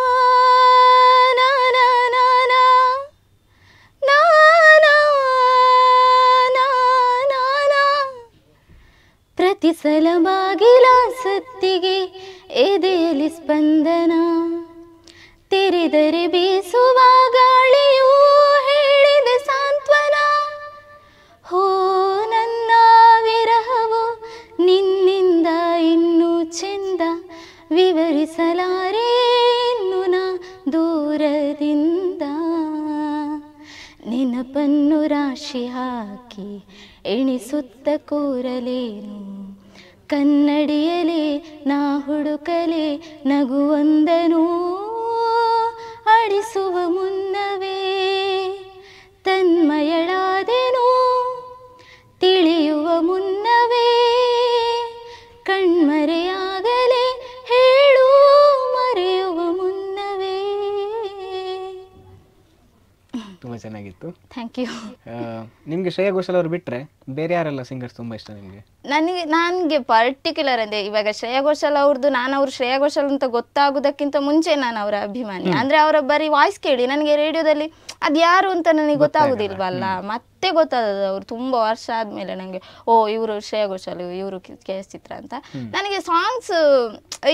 ಪ್ರತಿ ಸಲ ಬಾಗಿಲ ಸುತ್ತಿಗೆ ಎದೆಯಲ್ಲಿ ಸ್ಪಂದನ ತೆರೆದರೆ ಬೀಸುವ ಗಾಳಿಯೂ ಹೇಳಿದ ಸಾಂತ್ವನ ಹೋ ನನ್ನ ವಿರಹವು ನಿನ್ನಿಂದ ಇನ್ನೂ ಚೆಂದ ವಿವರಿಸಲಾರೆ ನುನ ದೂರದಿಂದ ನೆನಪನ್ನು ರಾಶಿ ಹಾಕಿ ಎಣಿಸುತ್ತ ಕೂರಲೇನು ಕನ್ನಡಿಯಲಿ ನಾ ಹುಡುಕಲಿ ನಗುವಂದನೂ ಅಡಿಸುವ ಮುನ್ನವೇ ಚೆನ್ನಾಗಿತ್ತು ಥ್ಯಾಂಕ್ ಯು ನಿಮಗೆ ಶ್ರೇಯಾ ಘೋಷಾಲ್ ಅವರು ಬಿಟ್ಟರೆ ಬೇರೆ ಯಾರೆಲ್ಲ ಸಿಂಗರ್ಸ್ ತುಂಬ ಇಷ್ಟ ನಿಮಗೆ ನನಗೆ ನನಗೆ ಪರ್ಟಿಕ್ಯುಲರ್ ಅಂದರೆ ಇವಾಗ ಶ್ರೇಯಾ ಘೋಷಾಲ್ ಅವ್ರದ್ದು ನಾನು ಅವ್ರು ಶ್ರೇಯಾ ಘೋಷಾಲ್ ಅಂತ ಗೊತ್ತಾಗೋದಕ್ಕಿಂತ ಮುಂಚೆ ನಾನು ಅವರ ಅಭಿಮಾನಿ ಅಂದರೆ ಅವರ ಬರೀ ವಾಯ್ಸ್ ಕೇಳಿ ನನಗೆ ರೇಡಿಯೋದಲ್ಲಿ ಅದು ಯಾರು ಅಂತ ನನಗೆ ಗೊತ್ತಾಗೋದಿಲ್ವಲ್ಲ ಮತ್ತೆ ಮತ್ತೆ ಗೊತ್ತಾದದ್ದು ಅವ್ರು ತುಂಬ ವರ್ಷ ಆದ್ಮೇಲೆ ನಂಗೆ ಓ ಇವರು ಶ್ರೇಯ ಘೋಷಾಲ್ ಇವರು ಕೆ ಎಸ್ ಚಿತ್ರ ಅಂತ ನನಗೆ ಸಾಂಗ್ಸ್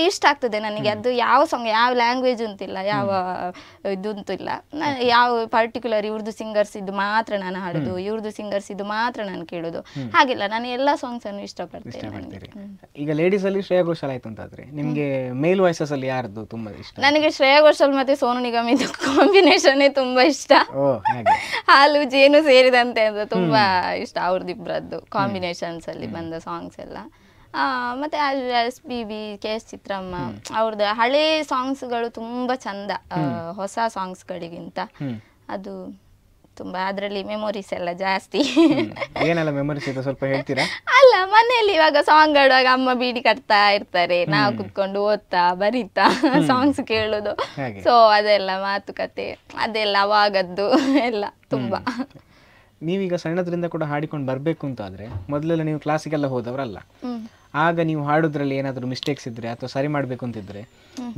ಇಷ್ಟ ಆಗ್ತದೆ ನನಗೆ ಅದು ಯಾವ ಸಾಂಗ್ ಯಾವ ಲ್ಯಾಂಗ್ವೇಜ್ ಅಂತಿಲ್ಲ ಯಾವ ಇಲ್ಲ ಯಾವ ಪರ್ಟಿಕ್ಯುಲರ್ ಇವ್ರದ್ದು ಸಿಂಗರ್ಸ್ ಇದ್ದು ಮಾತ್ರ ನಾನು ಹಾಡುದು ಇವ್ರದ್ದು ಸಿಂಗರ್ಸ್ ಇದ್ದು ಮಾತ್ರ ನಾನು ಕೇಳುದು ಹಾಗಿಲ್ಲ ನಾನು ಎಲ್ಲಾ ಸಾಂಗ್ಸ್ ಅನ್ನು ಇಷ್ಟಪಡ್ತೇನೆ ಈಗ ಲೇಡೀಸ್ ಅಲ್ಲಿ ಶ್ರೇಯ ಘೋಷಾಲ್ ಆಯ್ತು ನಿಮಗೆ ಮೇಲ್ ವಾಯ್ಸಸ್ ಅಲ್ಲಿ ಯಾರ್ದು ತುಂಬಾ ಇಷ್ಟ ನನಗೆ ಶ್ರೇಯ ಘೋಷಾಲ್ ಮತ್ತೆ ಸೋನು ನಿಗಮ್ ಇದು ಕಾಂಬಿನೇಷನ್ ತುಂಬಾ ಇಷ್ಟ ಹಾಲು ಜೇನು ಸೇರಿದಂತೆ ಅಂದ್ರೆ ತುಂಬಾ ಇಷ್ಟ ಅವ್ರದ್ದಿಬ್ಬರದ್ದು ಕಾಂಬಿನೇಷನ್ಸ್ ಅಲ್ಲಿ ಬಂದ ಸಾಂಗ್ಸ್ ಎಲ್ಲ ಮತ್ತೆ S B B K S ಚಿತ್ರಮ್ಮ ಅವ್ರದ್ದು ಹಳೆ ಸಾಂಗ್ಸ್ಗಳು ತುಂಬಾ ಚಂದ ಹೊಸ ಸಾಂಗ್ಸ್ಗಳಿಗಿಂತ ಅದು ತುಂಬಾ ಅದರಲ್ಲಿ ಮೆಮೊರೀಸ್ ಎಲ್ಲ ಜಾಸ್ತಿ ಮೆಮೊರೀಸ್ ಸ್ವಲ್ಪ ಹೇಳ್ತೀರಾ ಅಲ್ಲ ಮನೆಯಲ್ಲಿ ಇವಾಗ ಸಾಂಗ್ ಆಡುವಾಗ ಅಮ್ಮ ಬೀಡಿ ಕಟ್ತಾ ಇರ್ತಾರೆ ನಾವು ಕುತ್ಕೊಂಡು ಓದ್ತಾ ಬರೀತಾ ಸಾಂಗ್ಸ್ ಕೇಳೋದು ಸೊ ಅದೆಲ್ಲ ಮಾತುಕತೆ ಅದೆಲ್ಲ ಅವಾಗದ್ದು ಎಲ್ಲ ತುಂಬಾ ನೀವೀಗ ಸಣ್ಣದ್ರಿಂದ ಕೂಡ ಹಾಡಿಕೊಂಡು ಬರಬೇಕು ಅಂತ ಆದರೆ ಮೊದಲೆಲ್ಲ ನೀವು ಕ್ಲಾಸಿಗೆಲ್ಲ ಹೋದವರಲ್ಲ ಆಗ ನೀವು ಹಾಡೋದ್ರಲ್ಲಿ ಏನಾದರೂ ಮಿಸ್ಟೇಕ್ಸ್ ಇದ್ದರೆ ಅಥವಾ ಸರಿ ಮಾಡಬೇಕು ಅಂತಿದ್ರೆ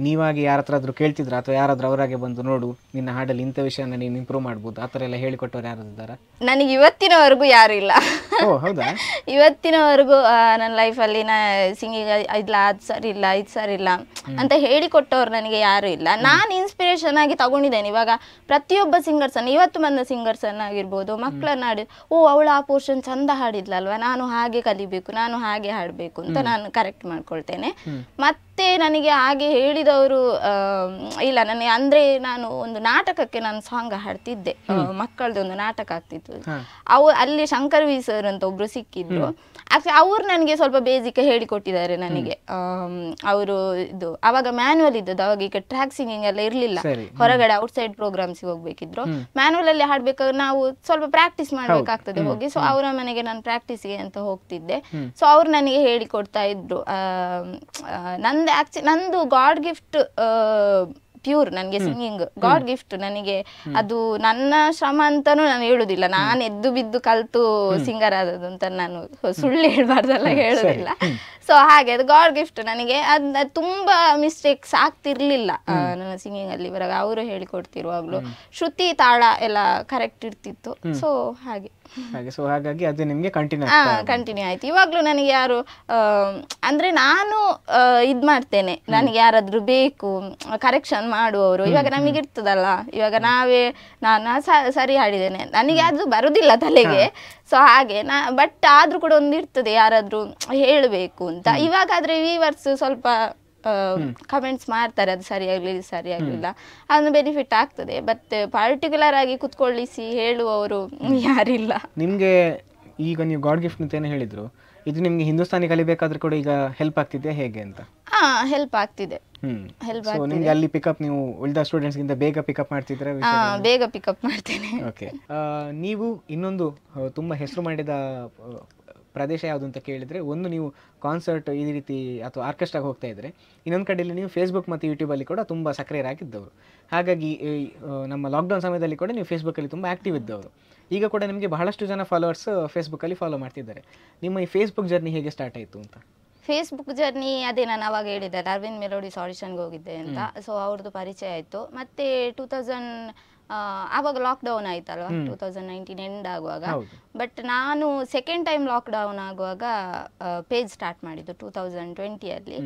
ನೀವಾಗಿ ಯಾರ ಆದ್ರೂ ಕೇಳ್ತಿದ್ರ ಅಥವಾ ಯಾರಾದ್ರೂ ಅವರಾಗೆ ಬಂದು ನೋಡು ನಿನ್ನ ಹಾಡಲ್ಲಿ ಇಂಥ ವಿಷಯನ ನೀನು ಇಂಪ್ರೂವ್ ಮಾಡ್ಬೋದು ಆ ಥರ ಎಲ್ಲ ಹೇಳಿಕೊಟ್ಟವ್ರು ಯಾರು ಇದ್ದಾರಾ ನನಗೆ ಇವತ್ತಿನವರೆಗೂ ಯಾರು ಇಲ್ಲ ಹೌದಾ ಇವತ್ತಿನವರೆಗೂ ನನ್ನ ಲೈಫಲ್ಲಿ ನಾ ಸಿಂಗಿಂಗ್ ಇಲ್ಲ ಅದು ಸರಿ ಇಲ್ಲ ಇದು ಸರಿ ಇಲ್ಲ ಅಂತ ಹೇಳಿಕೊಟ್ಟವ್ರು ನನಗೆ ಯಾರು ಇಲ್ಲ ನಾನು ಇನ್ಸ್ಪಿರೇಷನ್ ಆಗಿ ತಗೊಂಡಿದ್ದೇನೆ ಇವಾಗ ಪ್ರತಿಯೊಬ್ಬ ಸಿಂಗರ್ಸನ್ನು ಇವತ್ತು ಬಂದ ಸಿಂಗರ್ಸನ್ನು ಆಗಿರ್ಬೋದು ಮಕ್ಕಳನ್ನ ಹಾಡಿ ಓ ಅವಳು ಆ ಪೋರ್ಷನ್ ಚಂದ ಹಾಡಿದ್ಲಲ್ವಾ ನಾನು ಹಾಗೆ ಕಲಿಬೇಕು ನಾನು ಹಾಗೆ ಹಾಡಬೇಕು ಅಂತ ನಾನು ಕರೆಕ್ಟ್ ಮಾಡ್ಕೊಳ್ತೇನೆ ಮತ್ತೆ ಮತ್ತೆ ನನಗೆ ಹಾಗೆ ಹೇಳಿದವರು ಇಲ್ಲ ನನಗೆ ಅಂದ್ರೆ ನಾನು ಒಂದು ನಾಟಕಕ್ಕೆ ನಾನು ಸಾಂಗ್ ಹಾಡ್ತಿದ್ದೆ ಮಕ್ಕಳದ್ದು ಒಂದು ನಾಟಕ ಆಗ್ತಿತ್ತು ಅವು ಅಲ್ಲಿ ಶಂಕರ್ ವಿ ಸರ್ ಅಂತ ಒಬ್ರು ಸಿಕ್ಕಿದ್ರು ಆಕ್ಚುಲಿ ಅವ್ರು ನನಗೆ ಸ್ವಲ್ಪ ಬೇಸಿಕ್ ಹೇಳಿಕೊಟ್ಟಿದ್ದಾರೆ ನನಗೆ ಅವರು ಇದು ಅವಾಗ ಮ್ಯಾನ್ಯಲ್ ಇದ್ದದ್ದು ಅವಾಗ ಈಗ ಟ್ರ್ಯಾಕ್ ಸಿಂಗಿಂಗ್ ಎಲ್ಲ ಇರಲಿಲ್ಲ ಹೊರಗಡೆ ಔಟ್ಸೈಡ್ ಪ್ರೋಗ್ರಾಮ್ಸ್ಗೆ ಹೋಗ್ಬೇಕಿದ್ರು ಅಲ್ಲಿ ಹಾಡ್ಬೇಕಾದ್ರೆ ನಾವು ಸ್ವಲ್ಪ ಪ್ರಾಕ್ಟೀಸ್ ಮಾಡಬೇಕಾಗ್ತದೆ ಹೋಗಿ ಸೊ ಅವರ ಮನೆಗೆ ನಾನು ಪ್ರಾಕ್ಟೀಸ್ಗೆ ಅಂತ ಹೋಗ್ತಿದ್ದೆ ಸೊ ಅವ್ರು ನನಗೆ ಹೇಳಿಕೊಡ್ತಾ ಇದ್ರು ನಂದು ಆಕ್ಚು ನಂದು ಗಾಡ್ ಗಿಫ್ಟ್ ಪ್ಯೂರ್ ನನಗೆ ಸಿಂಗಿಂಗ್ ಗಾಡ್ ಗಿಫ್ಟ್ ನನಗೆ ಅದು ನನ್ನ ಶ್ರಮ ಅಂತನೂ ನಾನು ಹೇಳುದಿಲ್ಲ ನಾನು ಎದ್ದು ಬಿದ್ದು ಕಲ್ತು ಸಿಂಗರ್ ಆದದ್ದು ಅಂತ ನಾನು ಸುಳ್ಳು ಹೇಳ್ಬಾರ್ದಲ್ಲ ಹೇಳುದಿಲ್ಲ ಸೊ ಹಾಗೆ ಅದು ಗಾಡ್ ಗಿಫ್ಟ್ ನನಗೆ ಅದ್ ತುಂಬಾ ಮಿಸ್ಟೇಕ್ಸ್ ಆಗ್ತಿರ್ಲಿಲ್ಲ ನನ್ನ ಸಿಂಗಿಂಗ್ ಅಲ್ಲಿ ಬರೋ ಅವರು ಹೇಳಿಕೊಡ್ತಿರುವಾಗ್ಲೂ ಶ್ರುತಿ ತಾಳ ಎಲ್ಲ ಕರೆಕ್ಟ್ ಇರ್ತಿತ್ತು ಸೊ ಹಾಗೆ ಹಾಗೆ ಸೊ ಹಾಗಾಗಿ ಅದು ನಿಮಗೆ ಕಂಟಿನ್ಯೂ ಕಂಟಿನ್ಯೂ ಆಯ್ತು ಇವಾಗ್ಲೂ ನನಗೆ ಯಾರು ಅಂದ್ರೆ ನಾನು ಇದ್ ಮಾಡ್ತೇನೆ ನನಗೆ ಯಾರಾದ್ರೂ ಬೇಕು ಕರೆಕ್ಷನ್ ಮಾಡುವವರು ಇವಾಗ ನಮಗೆ ಇರ್ತದಲ್ಲ ಇವಾಗ ನಾವೇ ನಾನು ಸರಿ ಹಾಡಿದ್ದೇನೆ ನನಗೆ ಅದು ಬರುದಿಲ್ಲ ತಲೆಗೆ ಸೊ ಹಾಗೆ ನಾ ಬಟ್ ಆದ್ರೂ ಕೂಡ ಒಂದು ಇರ್ತದೆ ಯಾರಾದ್ರೂ ಹೇಳಬೇಕು ಅಂತ ಇವಾಗಾದ್ರೆ ವೀವರ್ಸ್ ಸ್ವಲ್ಪ ಕಮೆಂಟ್ಸ್ ಮಾಡ್ತಾರೆ ಅದು ಸರಿಯಾಗಲಿ ಸರಿಯಾಗಲಿಲ್ಲ ಅದನ್ನು ಬೆನಿಫಿಟ್ ಆಗ್ತದೆ ಬಟ್ ಪರ್ಟಿಕ್ಯುಲರ್ ಆಗಿ ಕುತ್ಕೊಳ್ಳಿಸಿ ಹೇಳುವವರು ಯಾರಿಲ್ಲ ನಿಮಗೆ ಈಗ ನೀವು ಗಾಡ್ ಗಿಫ್ಟ್ ಅಂತ ಏನು ಹೇಳಿದ್ರು ಇದು ನಿಮಗೆ ಹಿಂದೂಸ್ತಾನಿ ಕಲಿಬೇಕಾದ್ರೆ ಕೂಡ ಈಗ ಹೆಲ್ಪ್ ಆಗ್ತಿದೆ ಹೇಗೆ ಅಂತ ಹಾ ಹೆಲ್ಪ್ ಆಗ್ತಿದೆ ಹೆಲ್ಪ್ ಆಗ್ತಿದೆ ನಿಮಗೆ ಅಲ್ಲಿ ಪಿಕಪ್ ನೀವು ಉಳಿದ ಸ್ಟೂಡೆಂಟ್ಸ್ ಗಿಂತ ಬೇಗ ಪಿಕಪ್ ಮಾಡ್ತಿದ್ರೆ ಬೇಗ ಪಿಕಪ್ ಮಾಡ್ತೇನೆ ಓಕೆ ನೀವು ಇನ್ನೊಂದು ತುಂಬಾ ಹೆಸರು ಮಾಡಿದ ಪ್ರದೇಶ ಯಾವುದು ಅಂತ ಕೇಳಿದರೆ ಒಂದು ನೀವು ಕಾನ್ಸರ್ಟ್ ಈ ರೀತಿ ಅಥವಾ ಆರ್ಕೆಸ್ಟ್ರಾಗೆ ಹೋಗ್ತಾ ಇದ್ದರೆ ಇನ್ನೊಂದು ಕಡೆಯಲ್ಲಿ ನೀವು ಫೇಸ್ಬುಕ್ ಮತ್ತು ಯೂಟ್ಯೂಬಲ್ಲಿ ಕೂಡ ತುಂಬ ಸಕ್ರಿಯರಾಗಿದ್ದವರು ಹಾಗಾಗಿ ನಮ್ಮ ಲಾಕ್ಡೌನ್ ಸಮಯದಲ್ಲಿ ಕೂಡ ನೀವು ಫೇಸ್ಬುಕ್ಕಲ್ಲಿ ತುಂಬ ಆ್ಯಕ್ಟಿವ್ ಇದ್ದವರು ಈಗ ಕೂಡ ನಿಮಗೆ ಬಹಳಷ್ಟು ಜನ ಫಾಲೋವರ್ಸ್ ಫೇಸ್ಬುಕ್ಕಲ್ಲಿ ಫಾಲೋ ಮಾಡ್ತಿದ್ದಾರೆ ನಿಮ್ಮ ಈ ಫೇಸ್ಬುಕ್ ಜರ್ನಿ ಹೇಗೆ ಸ್ಟಾರ್ಟ್ ಆಯಿತು ಅಂತ ಫೇಸ್ಬುಕ್ ಜರ್ನಿ ಅದೇ ನಾನು ಅವಾಗ ಹೇಳಿದ್ದೆ ಅರವಿಂದ್ ಮೆಲೋಡಿಸ್ ಆಡಿಷನ್ಗೆ ಹೋಗಿದ್ದೆ ಅಂತ ಸೊ ಅವ್ರದ್ದು ಪರಿಚಯ ಆಯಿತು ಮತ್ತೆ ಟೂ ತೌಸಂಡ್ ಆವಾಗ ಡೌನ್ ಆಯ್ತಲ್ವಾ ಟೂ ತೌಸಂಡ್ ನೈನ್ಟೀನ್ ಎಂಡ್ ಆಗುವಾಗ ಬಟ್ ನಾನು ಸೆಕೆಂಡ್ ಟೈಮ್ ಲಾಕ್ ಡೌನ್ ಆಗುವಾಗ ಪೇಜ್ ಸ್ಟಾರ್ಟ್ ಮಾಡಿದ್ದು ಟೂ ತೌಸಂಡ್ ಟ್ವೆಂಟಿಯಲ್ಲಿ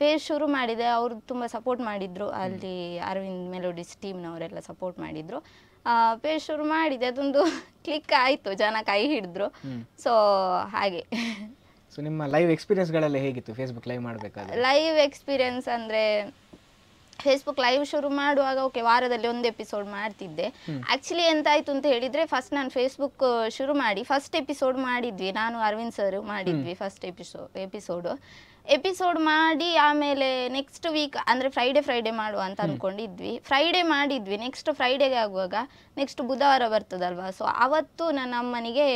ಪೇಜ್ ಶುರು ಮಾಡಿದೆ ಅವರು ತುಂಬ ಸಪೋರ್ಟ್ ಮಾಡಿದ್ರು ಅಲ್ಲಿ ಅರವಿಂದ್ ಮೆಲೋಡಿಸ್ ಟೀಮ್ನವರೆಲ್ಲ ಸಪೋರ್ಟ್ ಮಾಡಿದ್ರು ಪೇಜ್ ಶುರು ಮಾಡಿದೆ ಅದೊಂದು ಕ್ಲಿಕ್ ಆಯಿತು ಜನ ಕೈ ಹಿಡಿದ್ರು ಸೊ ಹಾಗೆ ಸೊ ನಿಮ್ಮ ಲೈವ್ ಎಕ್ಸ್ಪೀರಿಯನ್ಸ್ಗಳೆಲ್ಲ ಹೇಗಿತ್ತು ಫೇಸ್ಬುಕ್ ಲೈವ್ ಮಾಡಬೇಕಾದ್ರೆ ಲೈವ್ ಎಕ್ಸ್ಪೀರಿಯನ್ಸ್ ಅಂದರೆ ಫೇಸ್ಬುಕ್ ಲೈವ್ ಶುರು ಮಾಡುವಾಗ ಓಕೆ ವಾರದಲ್ಲಿ ಒಂದು ಎಪಿಸೋಡ್ ಮಾಡ್ತಿದ್ದೆ ಆಕ್ಚುಲಿ ಎಂತಾಯ್ತು ಅಂತ ಹೇಳಿದ್ರೆ ಫಸ್ಟ್ ನಾನು ಫೇಸ್ಬುಕ್ ಶುರು ಮಾಡಿ ಫಸ್ಟ್ ಎಪಿಸೋಡ್ ಮಾಡಿದ್ವಿ ನಾನು ಅರವಿಂದ್ ಸರ್ ಮಾಡಿದ್ವಿ ಫಸ್ಟ್ ಎಪಿಸೋಡ್ ಎಪಿಸೋಡು ಎಪಿಸೋಡ್ ಮಾಡಿ ಆಮೇಲೆ ನೆಕ್ಸ್ಟ್ ವೀಕ್ ಅಂದ್ರೆ ಫ್ರೈಡೇ ಫ್ರೈಡೇ ಮಾಡುವ ಅಂತ ಅಂದ್ಕೊಂಡಿದ್ವಿ ಫ್ರೈಡೇ ಮಾಡಿದ್ವಿ ನೆಕ್ಸ್ಟ್ ಫ್ರೈಡೇಗೆ ಆಗುವಾಗ ನೆಕ್ಸ್ಟ್ ಬುಧವಾರ ಬರ್ತದಲ್ವಾ ಸೊ ಅವತ್ತು ನನ್ನ ಅಮ್ಮನಿಗೆ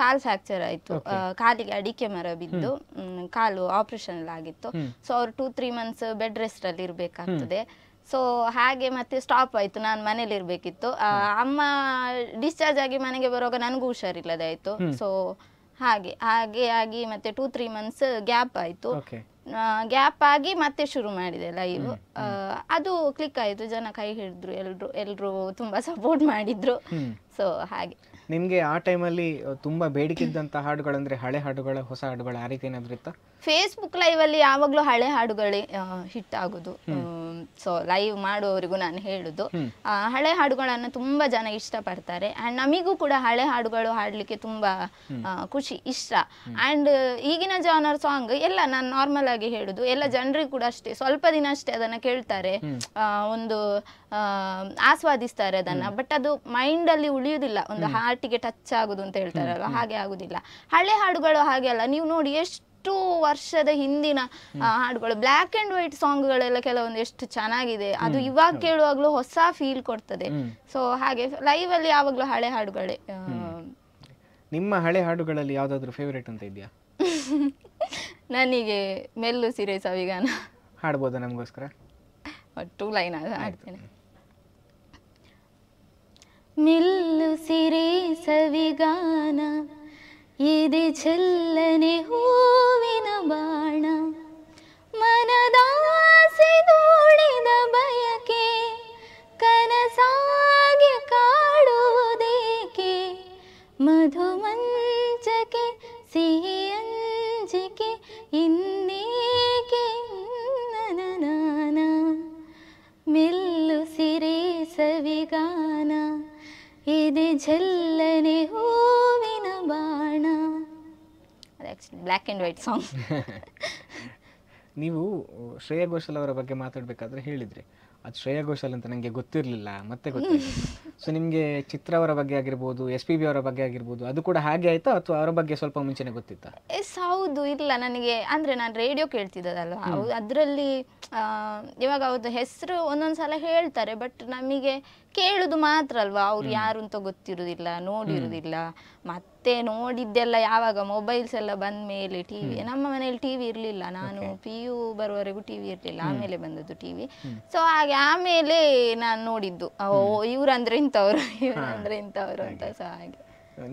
ಕಾಲ್ ಫ್ರಾಕ್ಚರ್ ಆಯಿತು ಕಾಲಿಗೆ ಅಡಿಕೆ ಮರ ಬಿದ್ದು ಕಾಲು ಆಪರೇಷನ್ ಆಗಿತ್ತು ಸೊ ಅವ್ರು two three months bed rest ಅಲ್ಲಿ ಇರಬೇಕಾಗ್ತದೆ ಸೊ ಹಾಗೆ ಮತ್ತೆ ಸ್ಟಾಪ್ ಆಯಿತು ನಾನು ಮನೇಲಿ ಇರಬೇಕಿತ್ತು ಅಮ್ಮ ಡಿಸ್ಚಾರ್ಜ್ ಆಗಿ ಮನೆಗೆ ಬರುವಾಗ ನನಗೂ ಹುಷಾರಿಲ್ಲದಾಯ್ತು ಸೊ ಹಾಗೆ ಹಾಗೆ ಆಗಿ ಮತ್ತೆ ಟೂ ತ್ರೀ ಮಂತ್ಸ್ ಗ್ಯಾಪ್ ಆಯಿತು ಗ್ಯಾಪ್ ಆಗಿ ಮತ್ತೆ ಶುರು ಮಾಡಿದೆ ಲೈವ್ ಅದು ಕ್ಲಿಕ್ ಆಯಿತು ಜನ ಕೈ ಹಿಡಿದ್ರು ಎಲ್ಲರೂ ಎಲ್ಲರೂ ತುಂಬಾ ಸಪೋರ್ಟ್ ಮಾಡಿದ್ರು ಸೊ ಹಾಗೆ ನಿಮಗೆ ಆ ಟೈಮಲ್ಲಿ ತುಂಬ ಬೇಡಿಕೆ ಇದ್ದಂಥ ಹಾಡುಗಳಂದರೆ ಹಳೆ ಹಾಡುಗಳ ಹೊಸ ಹಾಡುಗಳ ಆ ರೀತಿ ಏನಾದರೂ ಇತ್ತಾ ಫೇಸ್ಬುಕ್ ಲೈವ್ ಅಲ್ಲಿ ಯಾವಾಗ್ಲೂ ಹಳೆ ಹಾಡುಗಳೇ ಹಿಟ್ ಆಗುದು ಸೊ ಲೈವ್ ಮಾಡುವವರಿಗೂ ನಾನು ಹೇಳುದು ಹಳೆ ಹಾಡುಗಳನ್ನ ತುಂಬಾ ಜನ ಇಷ್ಟ ಪಡ್ತಾರೆ ಅಂಡ್ ನಮಿಗೂ ಕೂಡ ಹಳೆ ಹಾಡುಗಳು ಹಾಡ್ಲಿಕ್ಕೆ ತುಂಬಾ ಖುಷಿ ಇಷ್ಟ ಅಂಡ್ ಈಗಿನ ಜಾನರ್ ಸಾಂಗ್ ಎಲ್ಲ ನಾನು ನಾರ್ಮಲ್ ಆಗಿ ಹೇಳುದು ಎಲ್ಲ ಜನರಿಗೂ ಕೂಡ ಅಷ್ಟೇ ಸ್ವಲ್ಪ ದಿನ ಅಷ್ಟೇ ಅದನ್ನ ಕೇಳ್ತಾರೆ ಒಂದು ಆಸ್ವಾದಿಸ್ತಾರೆ ಅದನ್ನ ಬಟ್ ಅದು ಮೈಂಡ್ ಅಲ್ಲಿ ಉಳಿಯುವುದಿಲ್ಲ ಒಂದು ಹಾರ್ಟಿಗೆ ಟಚ್ ಆಗುದು ಅಂತ ಹೇಳ್ತಾರಲ್ಲ ಹಾಗೆ ಆಗುದಿಲ್ಲ ಹಳೆ ಹಾಡುಗಳು ಹಾಗೆ ಅಲ್ಲ ನೀವು ನೋಡಿ ಎಷ್ಟು ಎಷ್ಟು ವರ್ಷದ ಹಿಂದಿನ ಹಾಡುಗಳು ಬ್ಲ್ಯಾಕ್ ಅಂಡ್ ವೈಟ್ ಸಾಂಗ್ಗಳೆಲ್ಲ ಕೆಲವೊಂದು ಎಷ್ಟು ಚೆನ್ನಾಗಿದೆ ಅದು ಇವಾಗ ಕೇಳುವಾಗಲೂ ಹೊಸ ಫೀಲ್ ಕೊಡ್ತದೆ ಸೊ ಹಾಗೆ ಲೈವ್ ಅಲ್ಲಿ ಯಾವಾಗ್ಲೂ ಹಳೆ ಹಾಡುಗಳೇ ನಿಮ್ಮ ಹಳೆ ಹಾಡುಗಳಲ್ಲಿ ಯಾವ್ದಾದ್ರು ಫೇವರೇಟ್ ಅಂತ ಇದೆಯಾ ನನಗೆ ಮೆಲ್ಲು ಸಿರೆ ಸವಿಗಾನ ಹಾಡ್ಬೋದಾ ನಮಗೋಸ್ಕರ ಟೂ ಲೈನ್ ಹಾಡ್ತೇನೆ ಮೆಲ್ಲು ಸಿರೆ ಸವಿಗಾನ ಇದೆ ಚೆಲ್ಲನೆ ಹೂವಿನ ಬಾಣ ಮನದಾಸೆ ನೋಡಿದ ಬಯಕೆ ಕನಸಾಗಿ ಕಾಡುವುದೇಕೆ ಮಧುಮಂಜಕೆ ಸಿಹಿ ಅಂಜಿಕೆ ಇನ್ನೇಕೆ ನನ ಮೆಲ್ಲು ಸಿರೆ ಸವಿಗಾನ ಇದೆ ಜಲ್ಲನೆ ಹೂ black black and white song ನೀವು ಶ್ರೇಯಾ ಘೋಷಲ್ ಅವರ ಬಗ್ಗೆ ಮಾತಾಡಬೇಕಾದ್ರೆ ಹೇಳಿದ್ರಿ ಅದು ಶ್ರೇಯಾ ಘೋಷಲ್ ಅಂತ ನನಗೆ ಗೊತ್ತಿರಲಿಲ್ಲ ಮತ್ತೆ ಗೊತ್ತಿಲ್ಲ ಸೊ ನಿಮಗೆ ಚಿತ್ರ ಅವರ ಬಗ್ಗೆ ಆಗಿರ್ಬೋದು ಎಸ್ ಪಿ ಬಿ ಅವರ ಬಗ್ಗೆ ಆಗಿರ್ಬೋದು ಅದು ಕೂಡ ಹಾಗೆ ಆಯ್ತಾ ಅಥವಾ ಅವರ ಬಗ್ಗೆ ಸ್ವಲ್ಪ ಮುಂಚೆನೆ ಗೊತ್ತಿತ್ತಾ ಎಸ್ ಹೌದು ಇಲ್ಲ ನನಗೆ ಅಂದರೆ ನಾನು ರೇಡಿಯೋ ಕೇಳ್ತಿದ್ದದಲ್ಲ ಅದರಲ್ಲಿ ಇವಾಗ ಅವ್ರದ್ದು ಹೆಸರು ಒಂದೊಂದು ಸಲ ಹೇಳ್ತಾರೆ ಬಟ್ ನಮಗೆ ಕೇಳುದು ಮಾತ್ರ ಅಲ್ವಾ ಅವ್ರು ಯಾರು ಅಂತ ಗೊತ್ತಿರುದಿಲ್ಲ ನೋಡಿರುದಿಲ್ಲ ಮತ್ತೆ ನೋಡಿದ್ದೆಲ್ಲ ಯಾವಾಗ ಮೊಬೈಲ್ಸ್ ಎಲ್ಲ ಬಂದ ಮೇಲೆ ಟಿವಿ ನಮ್ಮ ಮನೇಲಿ ಟಿವಿ ಇರಲಿಲ್ಲ ನಾನು ಪಿ ಯು ಬರುವವರೆಗೂ ಟಿವಿ ಇರಲಿಲ್ಲ ಆಮೇಲೆ ಬಂದದ್ದು ಟಿವಿ ಸೊ ಹಾಗೆ ಆಮೇಲೆ ನಾನು ನೋಡಿದ್ದು ಇವ್ರಂದ್ರೆ ಇಂಥವ್ರು ಇವ್ರಂದ್ರೆ ಇಂಥವ್ರು ಅಂತ ಸೊ ಹಾಗೆ